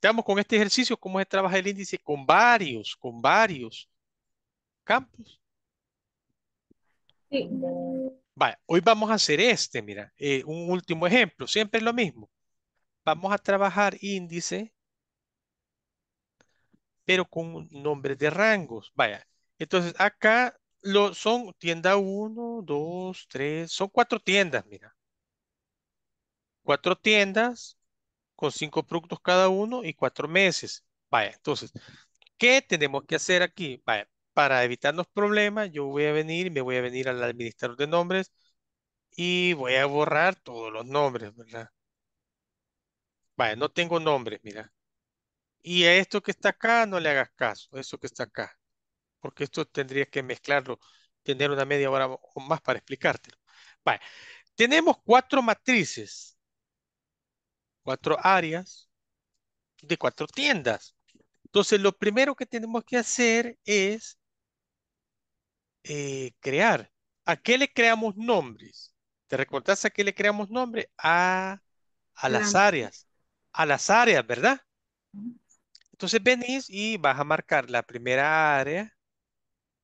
Estamos con este ejercicio cómo es trabajar el índice con varios, con varios campos. Vaya, hoy vamos a hacer este, mira, eh, un último ejemplo, siempre es lo mismo. Vamos a trabajar índice, pero con nombres de rangos. Vaya, entonces acá lo, son tienda 1, 2, 3, son cuatro tiendas, mira. Cuatro tiendas, con cinco productos cada uno y cuatro meses. Vaya, entonces, ¿qué tenemos que hacer aquí? Vaya, para evitarnos problemas, yo voy a venir, me voy a venir al administrador de nombres y voy a borrar todos los nombres, ¿verdad? Vaya, no tengo nombres, mira. Y a esto que está acá no le hagas caso, eso que está acá. Porque esto tendría que mezclarlo, tener una media hora o más para explicártelo. Vale. Tenemos cuatro matrices cuatro áreas de cuatro tiendas. Entonces, lo primero que tenemos que hacer es eh, crear. ¿A qué le creamos nombres? ¿Te recordás a qué le creamos nombre? A, las áreas. A las áreas, ¿verdad? Entonces venís y vas a marcar la primera área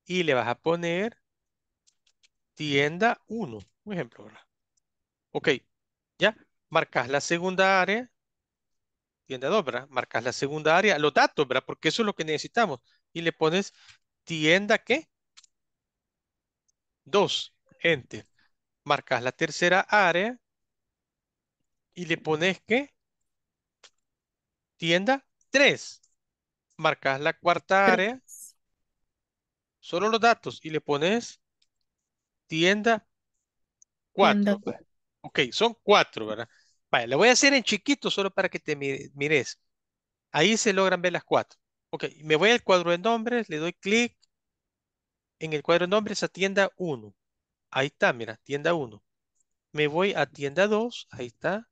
y le vas a poner tienda 1, un ejemplo, ¿verdad? Ok, ¿ya? marcas la segunda área, tienda 2, ¿verdad? Marcas la segunda área, los datos, ¿verdad? Porque eso es lo que necesitamos. Y le pones tienda, ¿qué? 2, enter. Marcas la tercera área y le pones, ¿qué? Tienda 3. Marcas la cuarta área, solo los datos y le pones tienda 4. Ok, son cuatro, ¿verdad? Vaya, le voy a hacer en chiquito solo para que te mires. Ahí se logran ver las cuatro. Ok, me voy al cuadro de nombres, le doy clic. En el cuadro de nombres a tienda 1. Ahí está, mira, tienda 1. Me voy a tienda 2, ahí está.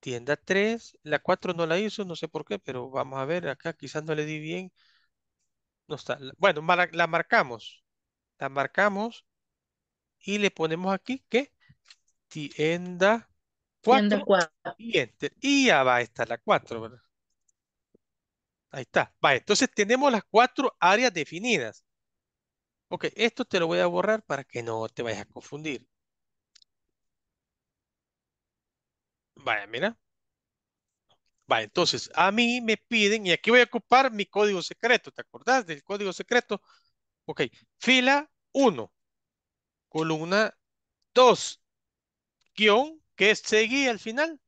Tienda 3, la 4 no la hizo, no sé por qué, pero vamos a ver acá, quizás no le di bien. No está. Bueno, la marcamos. La marcamos y le ponemos aquí que tienda y ya va a estar la 4. Ahí está. Vale, entonces tenemos las cuatro áreas definidas. Ok, esto te lo voy a borrar para que no te vayas a confundir. Vaya, mira. Vale, entonces a mí me piden, y aquí voy a ocupar mi código secreto, ¿te acordás del código secreto? Ok, fila 1, columna 2, guión que es seguí al final.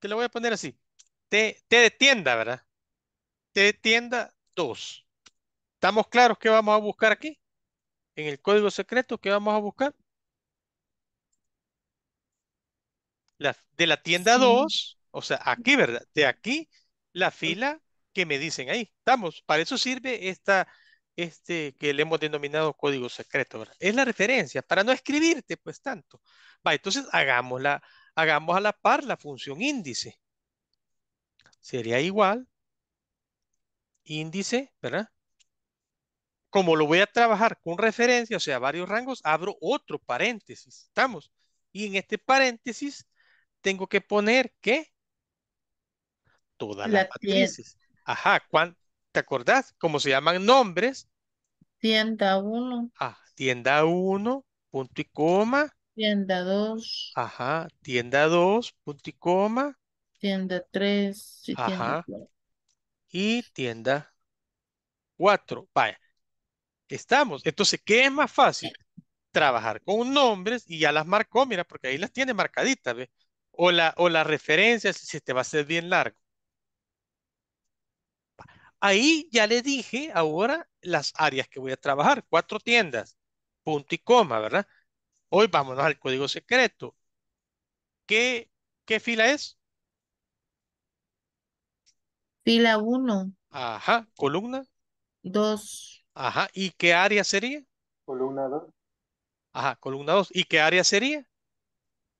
Te lo voy a poner así. T, de tienda, ¿verdad? T de tienda 2. ¿Estamos claros qué vamos a buscar aquí? En el código secreto, ¿qué vamos a buscar? de la tienda 2, o sea, aquí, ¿verdad? De aquí, la fila que me dicen ahí. Estamos, para eso sirve esta, este que le hemos denominado código secreto, ¿verdad? Es la referencia, para no escribirte pues tanto entonces hagamos a la par la función índice. Sería igual índice, ¿verdad? Como lo voy a trabajar con referencia, o sea, varios rangos, abro otro paréntesis. ¿Estamos? Y en este paréntesis tengo que poner que todas las matrices. Ajá, ¿te acordás? ¿cómo se llaman nombres. Tienda 1. Ah, tienda 1, punto y coma. Tienda 2. Ajá, tienda 2, punto y coma. Tienda 3 y Ajá. tienda Y tienda 4. Vaya, estamos. Entonces, ¿qué es más fácil? Trabajar con nombres y ya las marcó, mira, porque ahí las tiene marcaditas, ¿ves? O la, o la referencia, si te va a ser bien largo. Ahí ya le dije ahora las áreas que voy a trabajar. Cuatro tiendas, punto y coma, ¿verdad? Hoy vámonos al código secreto. ¿Qué, qué fila es? Fila 1. Ajá, columna. 2. Ajá, ¿y qué área sería? Columna 2. Ajá, columna 2. ¿Y qué área sería?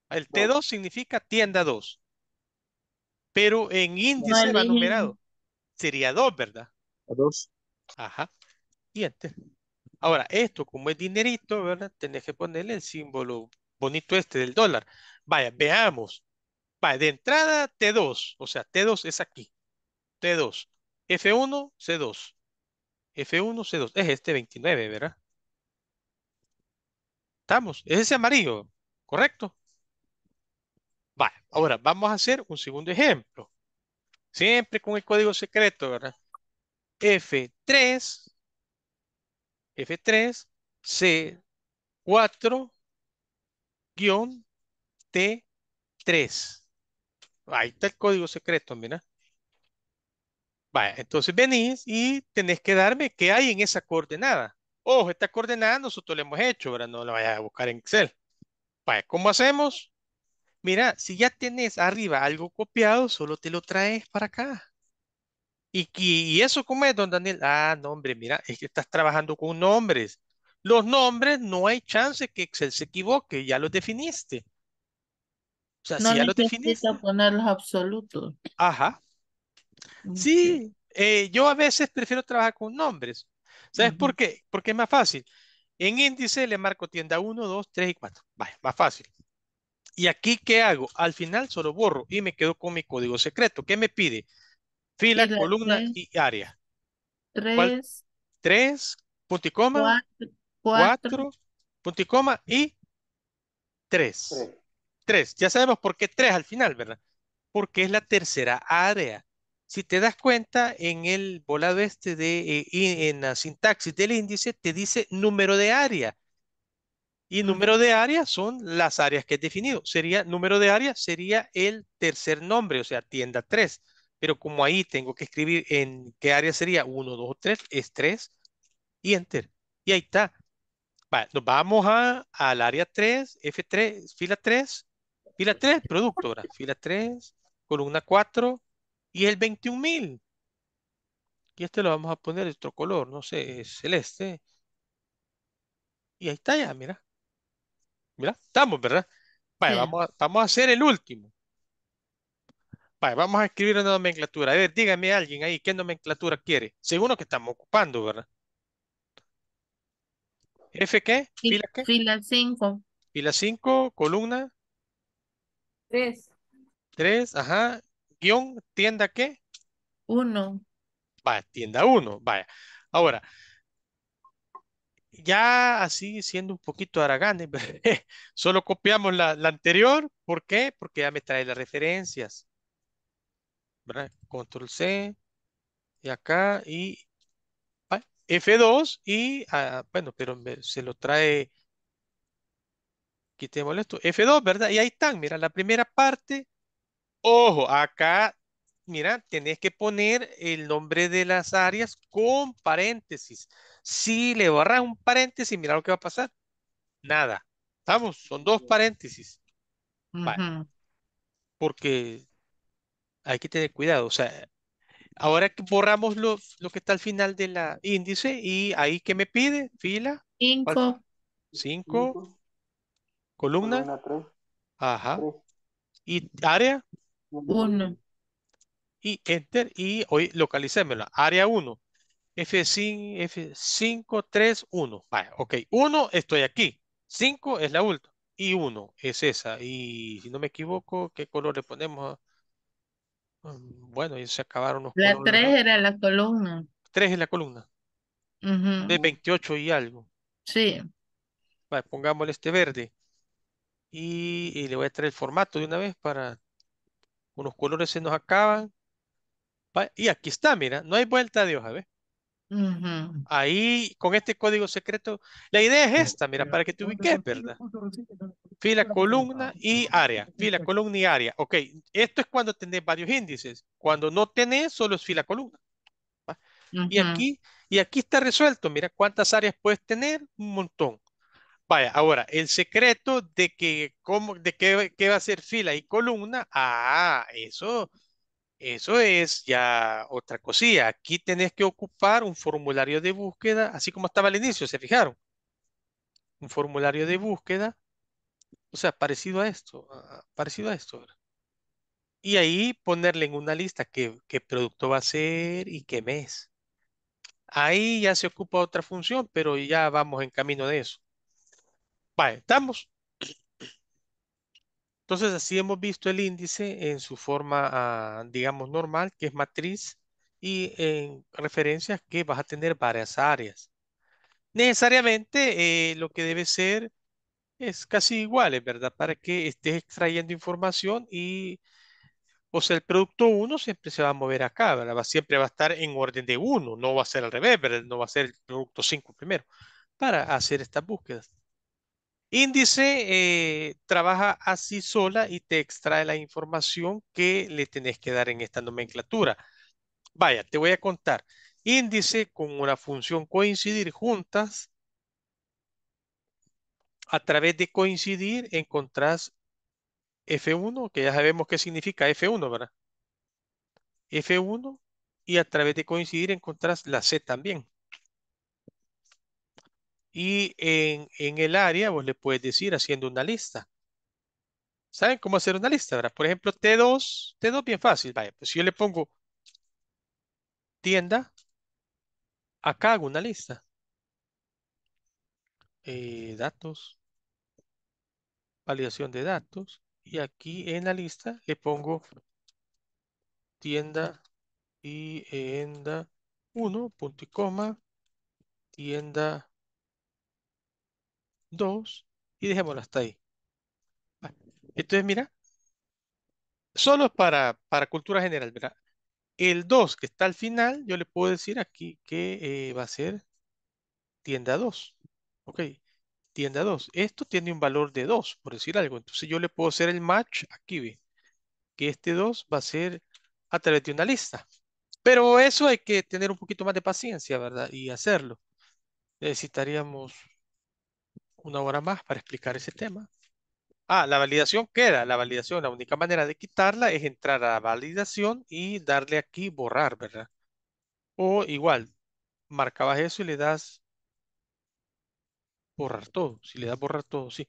El T2 significa tienda 2. Pero en índice va numerado. Sería 2, ¿verdad? 2. Ajá. Y Ahora, esto como es dinerito, ¿verdad? Tenés que ponerle el símbolo bonito este del dólar. Vaya, veamos. Vaya, de entrada T2, o sea, T2 es aquí. T2. F1, C2. F1, C2. Es este 29, ¿verdad? Estamos. Es ese amarillo, ¿correcto? Vale. Ahora, vamos a hacer un segundo ejemplo. Siempre con el código secreto, ¿verdad? F3, F3, C4, guión, T3. Ahí está el código secreto, mira. Vaya, entonces venís y tenés que darme qué hay en esa coordenada. Ojo, esta coordenada nosotros la hemos hecho, ahora no la vayas a buscar en Excel. Vaya, ¿cómo hacemos? Mira, si ya tenés arriba algo copiado, solo te lo traes para acá. ¿Y, eso cómo es, don Daniel? Ah, no, hombre, mira, es que estás trabajando con nombres. Los nombres no hay chance que Excel se equivoque, ya los definiste. O sea, si ya los definiste. poner los absolutos. Ajá. Sí, eh, yo a veces prefiero trabajar con nombres. ¿Sabes por qué? Porque es más fácil. En índice le marco tienda 1, 2, 3 y 4. Vaya, más fácil. ¿Y aquí qué hago? Al final solo borro y me quedo con mi código secreto. ¿Qué me pide? fila, columna y área. Tres. Tres, punto y coma. Cuatro. punto y coma y tres. tres. Ya sabemos por qué tres al final, ¿verdad? Porque es la tercera área. Si te das cuenta, en el volado este de, eh, en la sintaxis del índice, te dice número de área. Y número de área son las áreas que he definido. Sería, número de área sería el tercer nombre, o sea, tienda 3. Pero como ahí tengo que escribir en qué área sería 1, 2, 3, es 3 y enter. Y ahí está. nos vamos a, al área 3, F3, fila 3, fila 3, producto, ¿verdad? Fila 3, columna 4 y el 21.000. Y este lo vamos a poner de otro color, no sé, es celeste. Y ahí está ya, mira. Mira, estamos, ¿verdad? vamos, vamos a hacer el último. Vale, vamos a escribir una nomenclatura. A ver, dígame alguien ahí qué nomenclatura quiere, según que estamos ocupando, ¿verdad? ¿F qué? ¿Fila qué? Fila 5. Fila 5, columna. 3. 3, ajá. Guión, tienda qué? 1. Vaya, tienda 1, vaya. Ahora, ya así siendo un poquito aragán, solo copiamos la, anterior. ¿Por qué? Porque ya me trae las referencias. ¿verdad? Control C y acá y ah, F2 y, ah, bueno, pero se lo trae, quitemos esto, F2, ¿verdad? Y ahí están, mira, la primera parte, ojo, acá, mira, tenés que poner el nombre de las áreas con paréntesis. Si le barras un paréntesis, mira lo que va a pasar. Nada. ¿Estamos? Son dos paréntesis. Porque hay que tener cuidado. O sea, ahora borramos lo, lo que está al final de la índice y ahí que me pide, fila. 5 5 Columna. Columna Ajá. Y área. 1. Y enter y hoy localicémosla. Área 1. F5, F5, 3, 1. Vale, ok. 1 estoy aquí. 5 es la última. Y 1 es esa. Y si no me equivoco, ¿qué color le ponemos? A... Mm, bueno, y se acabaron los La 3 era la columna. tres es la columna. De 28 y algo. Sí. Vale, pongámosle este verde. Y, le voy a traer el formato de una vez para... Unos colores se nos acaban. y aquí está, mira. No hay vuelta de hoja, Ahí, con este código secreto, la idea es esta, mira, para que te ubiques, ¿verdad? fila, columna y área. Fila, columna y área. Ok, esto es cuando tenés varios índices. Cuando no tenés, solo es fila, columna. Y aquí, y aquí está resuelto. Mira cuántas áreas puedes tener, un montón. Vaya, ahora, el secreto de que cómo, de va a ser fila y columna, ah, eso, eso es ya otra cosilla. Aquí tenés que ocupar un formulario de búsqueda, así como estaba al inicio, ¿se fijaron? Un formulario de búsqueda o sea, parecido a esto, parecido a esto. Y ahí ponerle en una lista qué, producto va a ser y qué mes. Ahí ya se ocupa otra función, pero ya vamos en camino de eso. Vale, estamos. Entonces, así hemos visto el índice en su forma, ah, digamos, normal, que es matriz, y en referencias que vas a tener varias áreas. Necesariamente, eh, lo que debe ser es casi igual, verdad, para que estés extrayendo información y, o sea, el producto 1 siempre se va a mover acá, ¿verdad? siempre va a estar en orden de 1, no va a ser al revés, ¿verdad? No va a ser el producto 5 primero, para hacer estas búsquedas. Índice eh, trabaja así sola y te extrae la información que le tenés que dar en esta nomenclatura. Vaya, te voy a contar. Índice con una función coincidir juntas a través de coincidir encontrás F1, que ya sabemos qué significa F1, ¿verdad? F1 y a través de coincidir encontrás la C también. Y en, el área vos le puedes decir haciendo una lista. ¿Saben cómo hacer una lista? ¿verdad? Por ejemplo, T2, T2 bien fácil. Vaya, pues si yo le pongo tienda, acá hago una lista. Eh, datos, validación de datos. Y aquí en la lista le pongo tienda y tienda 1, punto y coma, tienda 2 y dejémoslo hasta ahí. Entonces, mira, solo para, para cultura general, ¿verdad? El 2 que está al final, yo le puedo decir aquí que eh, va a ser tienda 2. Ok, tienda 2. Esto tiene un valor de 2, por decir algo. Entonces yo le puedo hacer el match aquí, ve. Que este 2 va a ser a través de una lista. Pero eso hay que tener un poquito más de paciencia, ¿verdad? Y hacerlo. Necesitaríamos una hora más para explicar ese tema. Ah, la validación queda, la validación. La única manera de quitarla es entrar a la validación y darle aquí borrar, ¿verdad? O igual, marcabas eso y le das borrar todo. Si le da borrar todo, sí.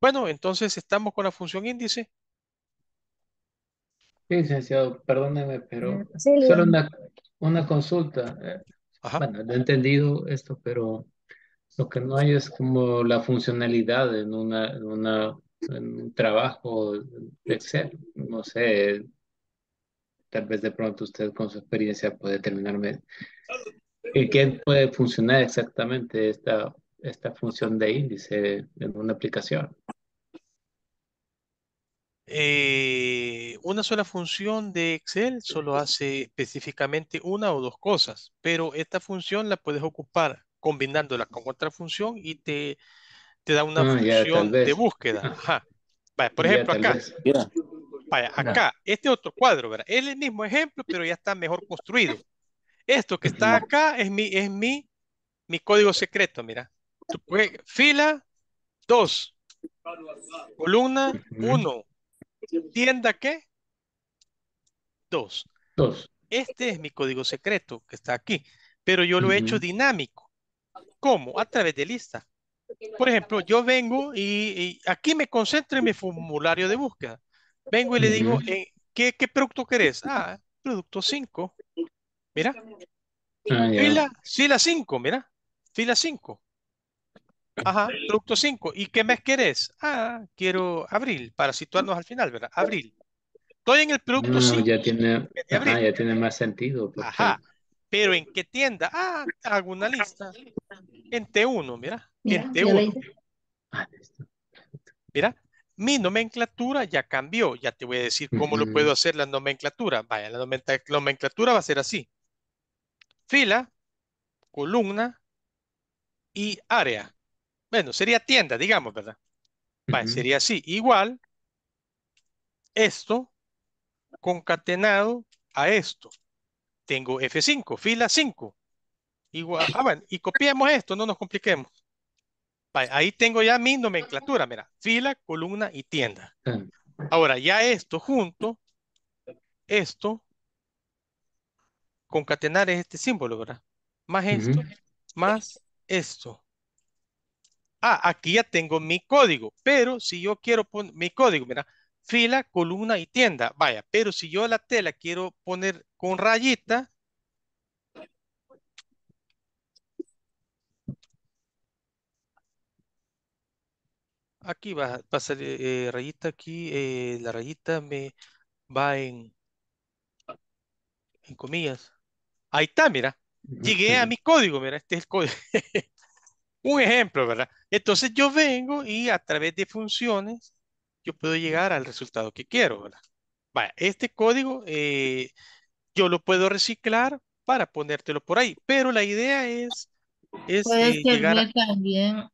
Bueno, entonces estamos con la función índice. Sí, licenciado, perdóneme, pero solo una, una consulta. Eh, bueno, he entendido esto, pero lo que no hay es como la funcionalidad en, una, una en un trabajo de Excel. No sé, tal vez de pronto usted con su experiencia puede terminarme. qué puede funcionar exactamente esta esta función de índice en una aplicación? Eh, una sola función de Excel solo hace específicamente una o dos cosas, pero esta función la puedes ocupar combinándola con otra función y te, te da una ah, función de búsqueda. Ah. por ejemplo, acá. acá, este otro cuadro, Es el mismo ejemplo, pero ya está mejor construido. Esto que está acá es mi, es mi, mi código secreto, mira. Fila, 2. Columna, 1. Tienda, ¿qué? 2. Este es mi código secreto que está aquí, pero yo lo he hecho dinámico. ¿Cómo? A través de lista. Por ejemplo, yo vengo y, aquí me concentro en mi formulario de búsqueda. Vengo y le digo, eh, ¿qué, producto querés? Ah, producto 5. Ah, mira. fila, fila 5, mira. Fila 5. Ajá, producto 5. ¿Y qué mes querés? Ah, quiero abril, para situarnos al final, ¿verdad? Abril. Estoy en el producto 5. Ya tiene, ya tiene más sentido. Ajá. Pero ¿en qué tienda? Ah, hago una lista. En T1, mira. en T1. Ah, mira, mi nomenclatura ya cambió. Ya te voy a decir cómo lo puedo hacer la nomenclatura. Vaya, la nomenclatura va a ser así. Fila, columna y área. Bueno, sería tienda, digamos, ¿verdad? Sería así. Igual, esto concatenado a esto. Tengo F5, fila 5. Igual, ah, y copiamos esto, no nos compliquemos. ahí tengo ya mi nomenclatura, mira, fila, columna y tienda. Ah. Ahora, ya esto junto, esto, concatenar es este símbolo, ¿verdad? Más esto, más esto ah, aquí ya tengo mi código, pero si yo quiero poner mi código, mira, fila, columna y tienda, vaya, pero si yo la tela quiero poner con rayita, aquí va, a pasar eh, rayita aquí, eh, la rayita me va en, en comillas. Ahí está, mira. Llegué a mi código, mira, este es el código. Un ejemplo, ¿verdad? Entonces yo vengo y a través de funciones yo puedo llegar al resultado que quiero, ¿verdad? Vaya, este código eh, yo lo puedo reciclar para ponértelo por ahí, pero la idea es, es eh, llegar también,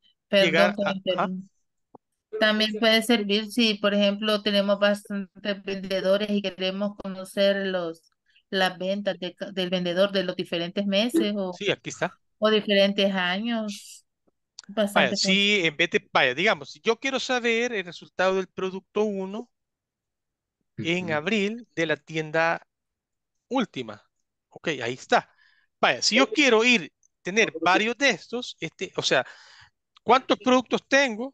también puede servir si, por ejemplo, tenemos bastantes vendedores y queremos conocer los, las ventas del vendedor de los diferentes meses o, sí, aquí está. o diferentes años si en vez de, vaya, digamos, si yo quiero saber el resultado del producto 1 en abril de la tienda última. Ok, ahí está. Vaya, si yo quiero ir, tener varios de estos, este, o sea, ¿cuántos productos tengo?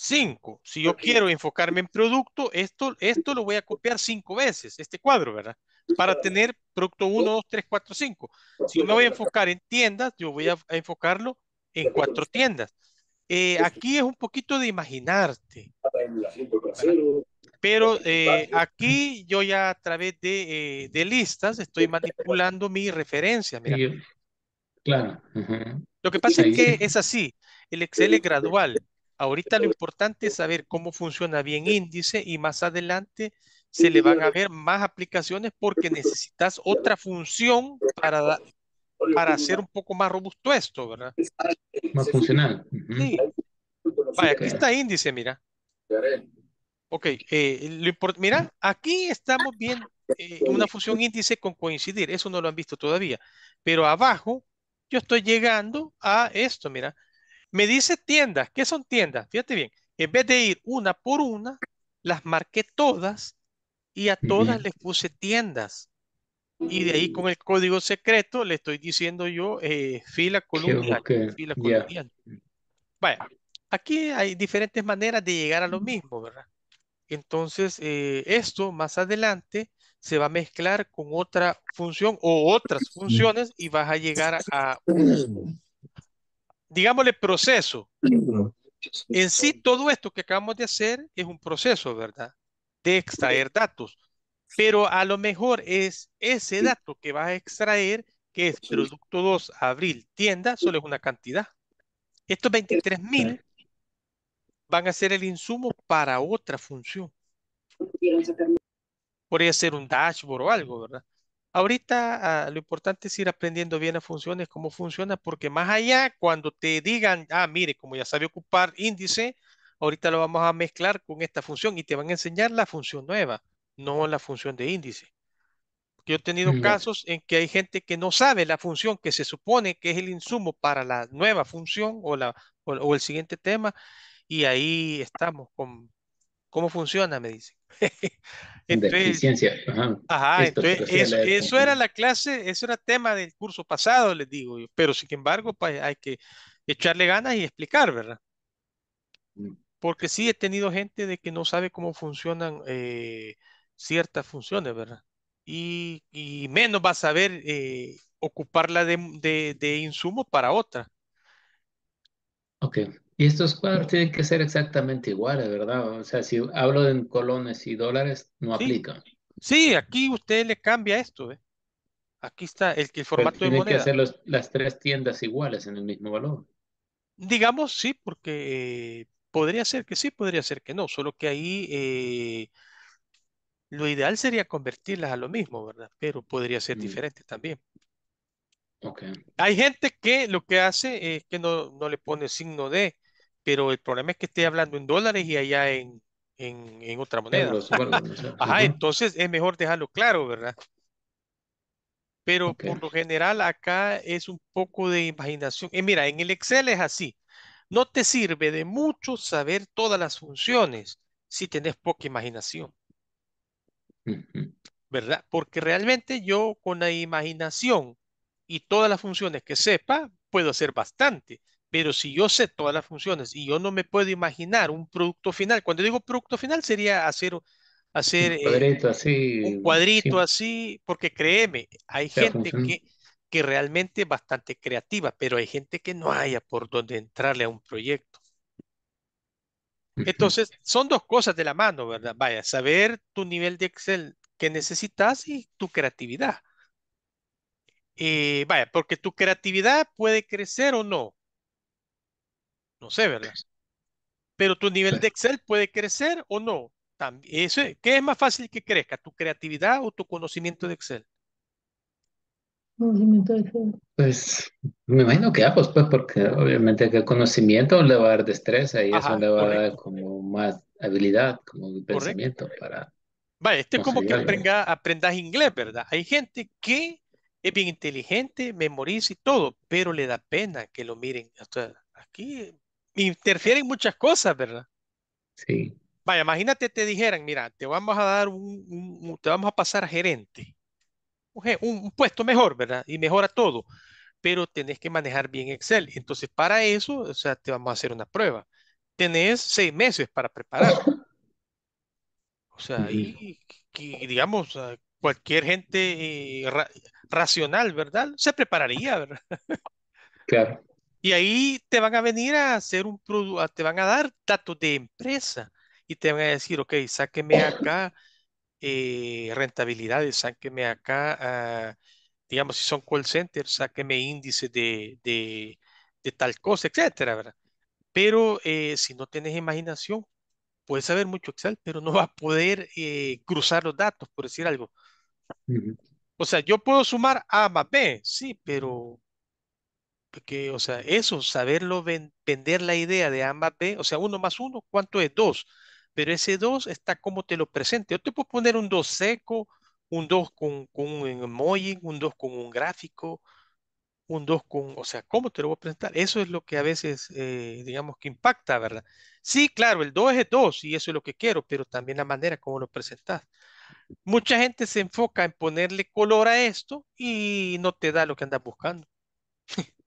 Cinco. Si yo quiero enfocarme en producto, esto, esto lo voy a copiar cinco veces, este cuadro, ¿verdad? Para tener producto 1, 2, 3, 4, 5. Si yo me voy a enfocar en tiendas, yo voy a enfocarlo en cuatro tiendas. Eh, aquí es un poquito de imaginarte. Pero eh, aquí yo ya a través eh, de, listas estoy manipulando mi referencia. Mira. Claro. Lo que pasa es que es así. El Excel es gradual. Ahorita lo importante es saber cómo funciona bien índice y más adelante se le van a ver más aplicaciones porque necesitas otra función para, para hacer un poco más robusto esto, ¿verdad? Más funcional. Sí. aquí está índice, mira. Ok, eh, mira, aquí estamos viendo eh, una función índice con coincidir, eso no lo han visto todavía, pero abajo yo estoy llegando a esto, mira. Me dice tiendas, ¿qué son tiendas? Fíjate bien, en vez de ir una por una, las marqué todas y a todas les puse tiendas y de ahí con el código secreto le estoy diciendo yo eh, fila columna, fila columna Vaya, aquí hay diferentes maneras de llegar a lo mismo, ¿verdad? Entonces, eh, esto más adelante se va a mezclar con otra función o otras funciones y vas a llegar a, un, digámosle, proceso. En sí, todo esto que acabamos de hacer es un proceso, ¿verdad? De extraer datos pero a lo mejor es ese dato que vas a extraer, que es producto 2, abril, tienda, solo es una cantidad. Estos 23 mil van a ser el insumo para otra función. Podría ser un dashboard o algo, ¿verdad? Ahorita ah, lo importante es ir aprendiendo bien las funciones, cómo funciona, porque más allá, cuando te digan, ah, mire, como ya sabe ocupar índice, ahorita lo vamos a mezclar con esta función y te van a enseñar la función nueva no la función de índice. yo he tenido mm, casos en que hay gente que no sabe la función que se supone que es el insumo para la nueva función o, la, o, el siguiente tema, y ahí estamos con cómo funciona, me dicen. entonces, de ajá, entonces eso, era la clase, eso era tema del curso pasado, les digo Pero sin embargo, pues, hay que echarle ganas y explicar, ¿verdad? Mm. Porque sí he tenido gente de que no sabe cómo funcionan eh, ciertas funciones, ¿verdad? Y, y menos va a saber eh, ocuparla de, de, insumo para otra. Ok, y estos cuadros tienen que ser exactamente iguales, ¿verdad? O sea, si hablo de colones y dólares, no aplica. Sí, aquí usted le cambia esto, Aquí está el, el pues formato de moneda. Tiene que hacer las tres tiendas iguales en el mismo valor. Digamos sí, porque eh, podría ser que sí, podría ser que no, solo que ahí eh, lo ideal sería convertirlas a lo mismo, ¿verdad? Pero podría ser mm. diferente también. Okay. Hay gente que lo que hace es que no, no le pone signo de, pero el problema es que esté hablando en dólares y allá en, en, otra moneda. Ajá, entonces es mejor dejarlo claro, ¿verdad? Pero por lo general acá es un poco de imaginación. Y eh, mira, en el Excel es así. No te sirve de mucho saber todas las funciones si tienes poca imaginación. ¿Verdad? Porque realmente yo con la imaginación y todas las funciones que sepa, puedo hacer bastante. Pero si yo sé todas las funciones y yo no me puedo imaginar un producto final, cuando digo producto final sería hacer, hacer un eh, cuadrito, así, un cuadrito así, porque créeme, hay gente que, que realmente es bastante creativa, pero hay gente que no haya por donde entrarle a un proyecto. Entonces, son dos cosas de la mano, ¿verdad? Vaya, saber tu nivel de Excel que necesitas y tu creatividad. Eh, vaya, porque tu creatividad puede crecer o no. No sé, ¿verdad? Pero tu nivel de Excel puede crecer o no. También, ¿Qué es más fácil que crezca? ¿Tu creatividad o tu conocimiento de Excel? Pues me imagino que ambos, pues, porque obviamente que el conocimiento le va a dar destreza y eso le va a dar como más habilidad, como pensamiento para. Vale, esto es como que aprendas inglés, ¿verdad? Hay gente que es bien inteligente, memoriza y todo, pero le da pena que lo miren. aquí interfieren muchas cosas, ¿verdad? Sí. Vaya, imagínate te dijeran, mira, te vamos a dar un, un, te vamos a pasar a gerente un, puesto mejor, ¿verdad? Y mejora todo, pero tenés que manejar bien Excel. Entonces, para eso, o sea, te vamos a hacer una prueba. Tenés seis meses para preparar. O sea, y, digamos, ah, cualquier gente eh, racional, ¿verdad? Se prepararía, ¿verdad? Claro. Y ahí te van a venir a hacer un producto, te van a dar datos de empresa y te van a decir, ok, sáqueme acá eh, rentabilidades, sáqueme acá, digamos, si son call centers, sáqueme índice de, de, tal cosa, etcétera, ¿verdad? Pero eh, si no tienes imaginación, puedes saber mucho Excel, pero no vas a poder eh, cruzar los datos, por decir algo. O sea, yo puedo sumar A más B, sí, pero porque, o sea, eso, saberlo vender la idea de A más B, o sea, uno más uno, ¿cuánto es? Dos pero ese 2 está como te lo presente. Yo te puedo poner un 2 seco, un 2 con, con, un emoji, un 2 con un gráfico, un 2 con, o sea, ¿cómo te lo voy a presentar? Eso es lo que a veces, eh, digamos, que impacta, ¿verdad? Sí, claro, el 2 es 2 y eso es lo que quiero, pero también la manera como lo presentas. Mucha gente se enfoca en ponerle color a esto y no te da lo que andas buscando.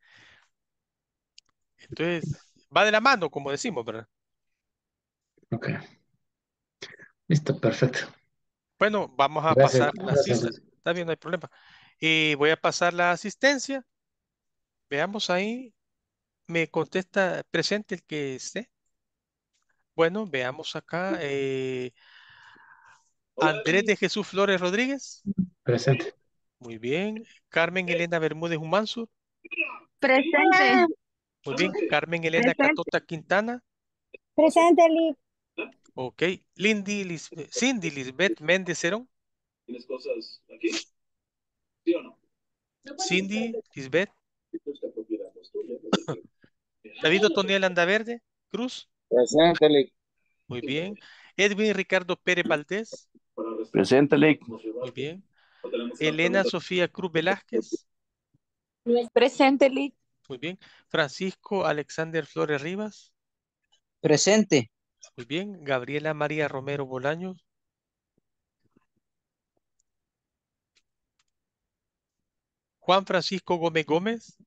Entonces, va de la mano, como decimos, ¿verdad? Okay. Listo, perfecto. Bueno, vamos a pasar la asistencia Está bien, no hay problema. Y voy a pasar la asistencia. Veamos ahí. Me contesta presente el que esté. Bueno, veamos acá. Eh, Andrés de Jesús Flores Rodríguez. Presente. Muy bien. Carmen Elena Bermúdez Humansur. Presente. Muy bien. Carmen Elena Catota Quintana. Presente, Ok. Lindy, eh, Cindy Lisbeth Méndez ¿Tienes cosas aquí? ¿Sí o no? Cindy Lisbeth. Pues, pues, pues, David Otoniel Andaverde Cruz. Presente, Muy bien. Edwin Ricardo Pérez Valdés. Presente, Muy bien. Elena Sofía Cruz Velázquez. Presente, Muy bien. Francisco Alexander Flores Rivas. Presente. Muy bien, Gabriela María Romero Bolaños. Juan Francisco Gómez Gómez.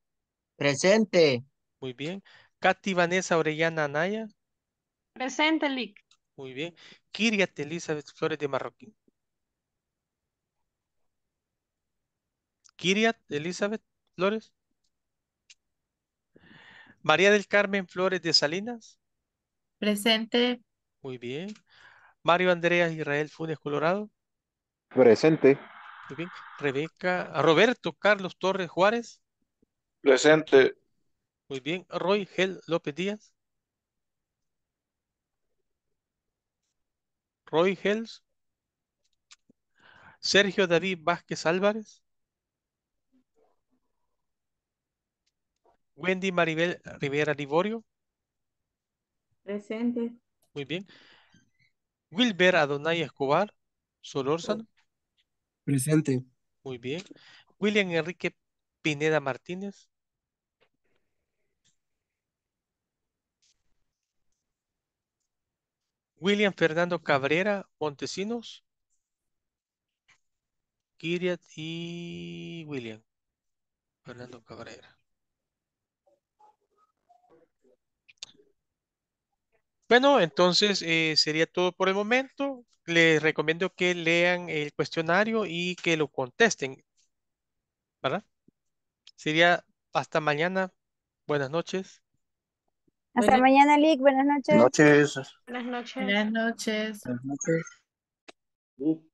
Presente. Muy bien. Katy Vanessa Orellana Anaya. Presente, Lic. Muy bien. Kiriat Elizabeth Flores de Marroquín. Kiriat Elizabeth Flores. María del Carmen Flores de Salinas. Presente. Muy bien. Mario Andrea Israel Funes Colorado. Presente. Muy bien. Rebeca, Roberto Carlos Torres Juárez. Presente. Muy bien. Roy Gel López Díaz. Roy Gels. Sergio David Vázquez Álvarez. Wendy Maribel Rivera Livorio Presente. Muy bien. Wilber Adonai Escobar Solórzano. Presente. Muy bien. William Enrique Pineda Martínez. William Fernando Cabrera Montesinos. Kiriat y William. Fernando Cabrera. Bueno, entonces eh, sería todo por el momento. Les recomiendo que lean el cuestionario y que lo contesten. ¿Verdad? Sería hasta mañana. Buenas noches. Hasta mañana, Lick. Buenas noches. Buenas noches. Buenas noches. Buenas noches.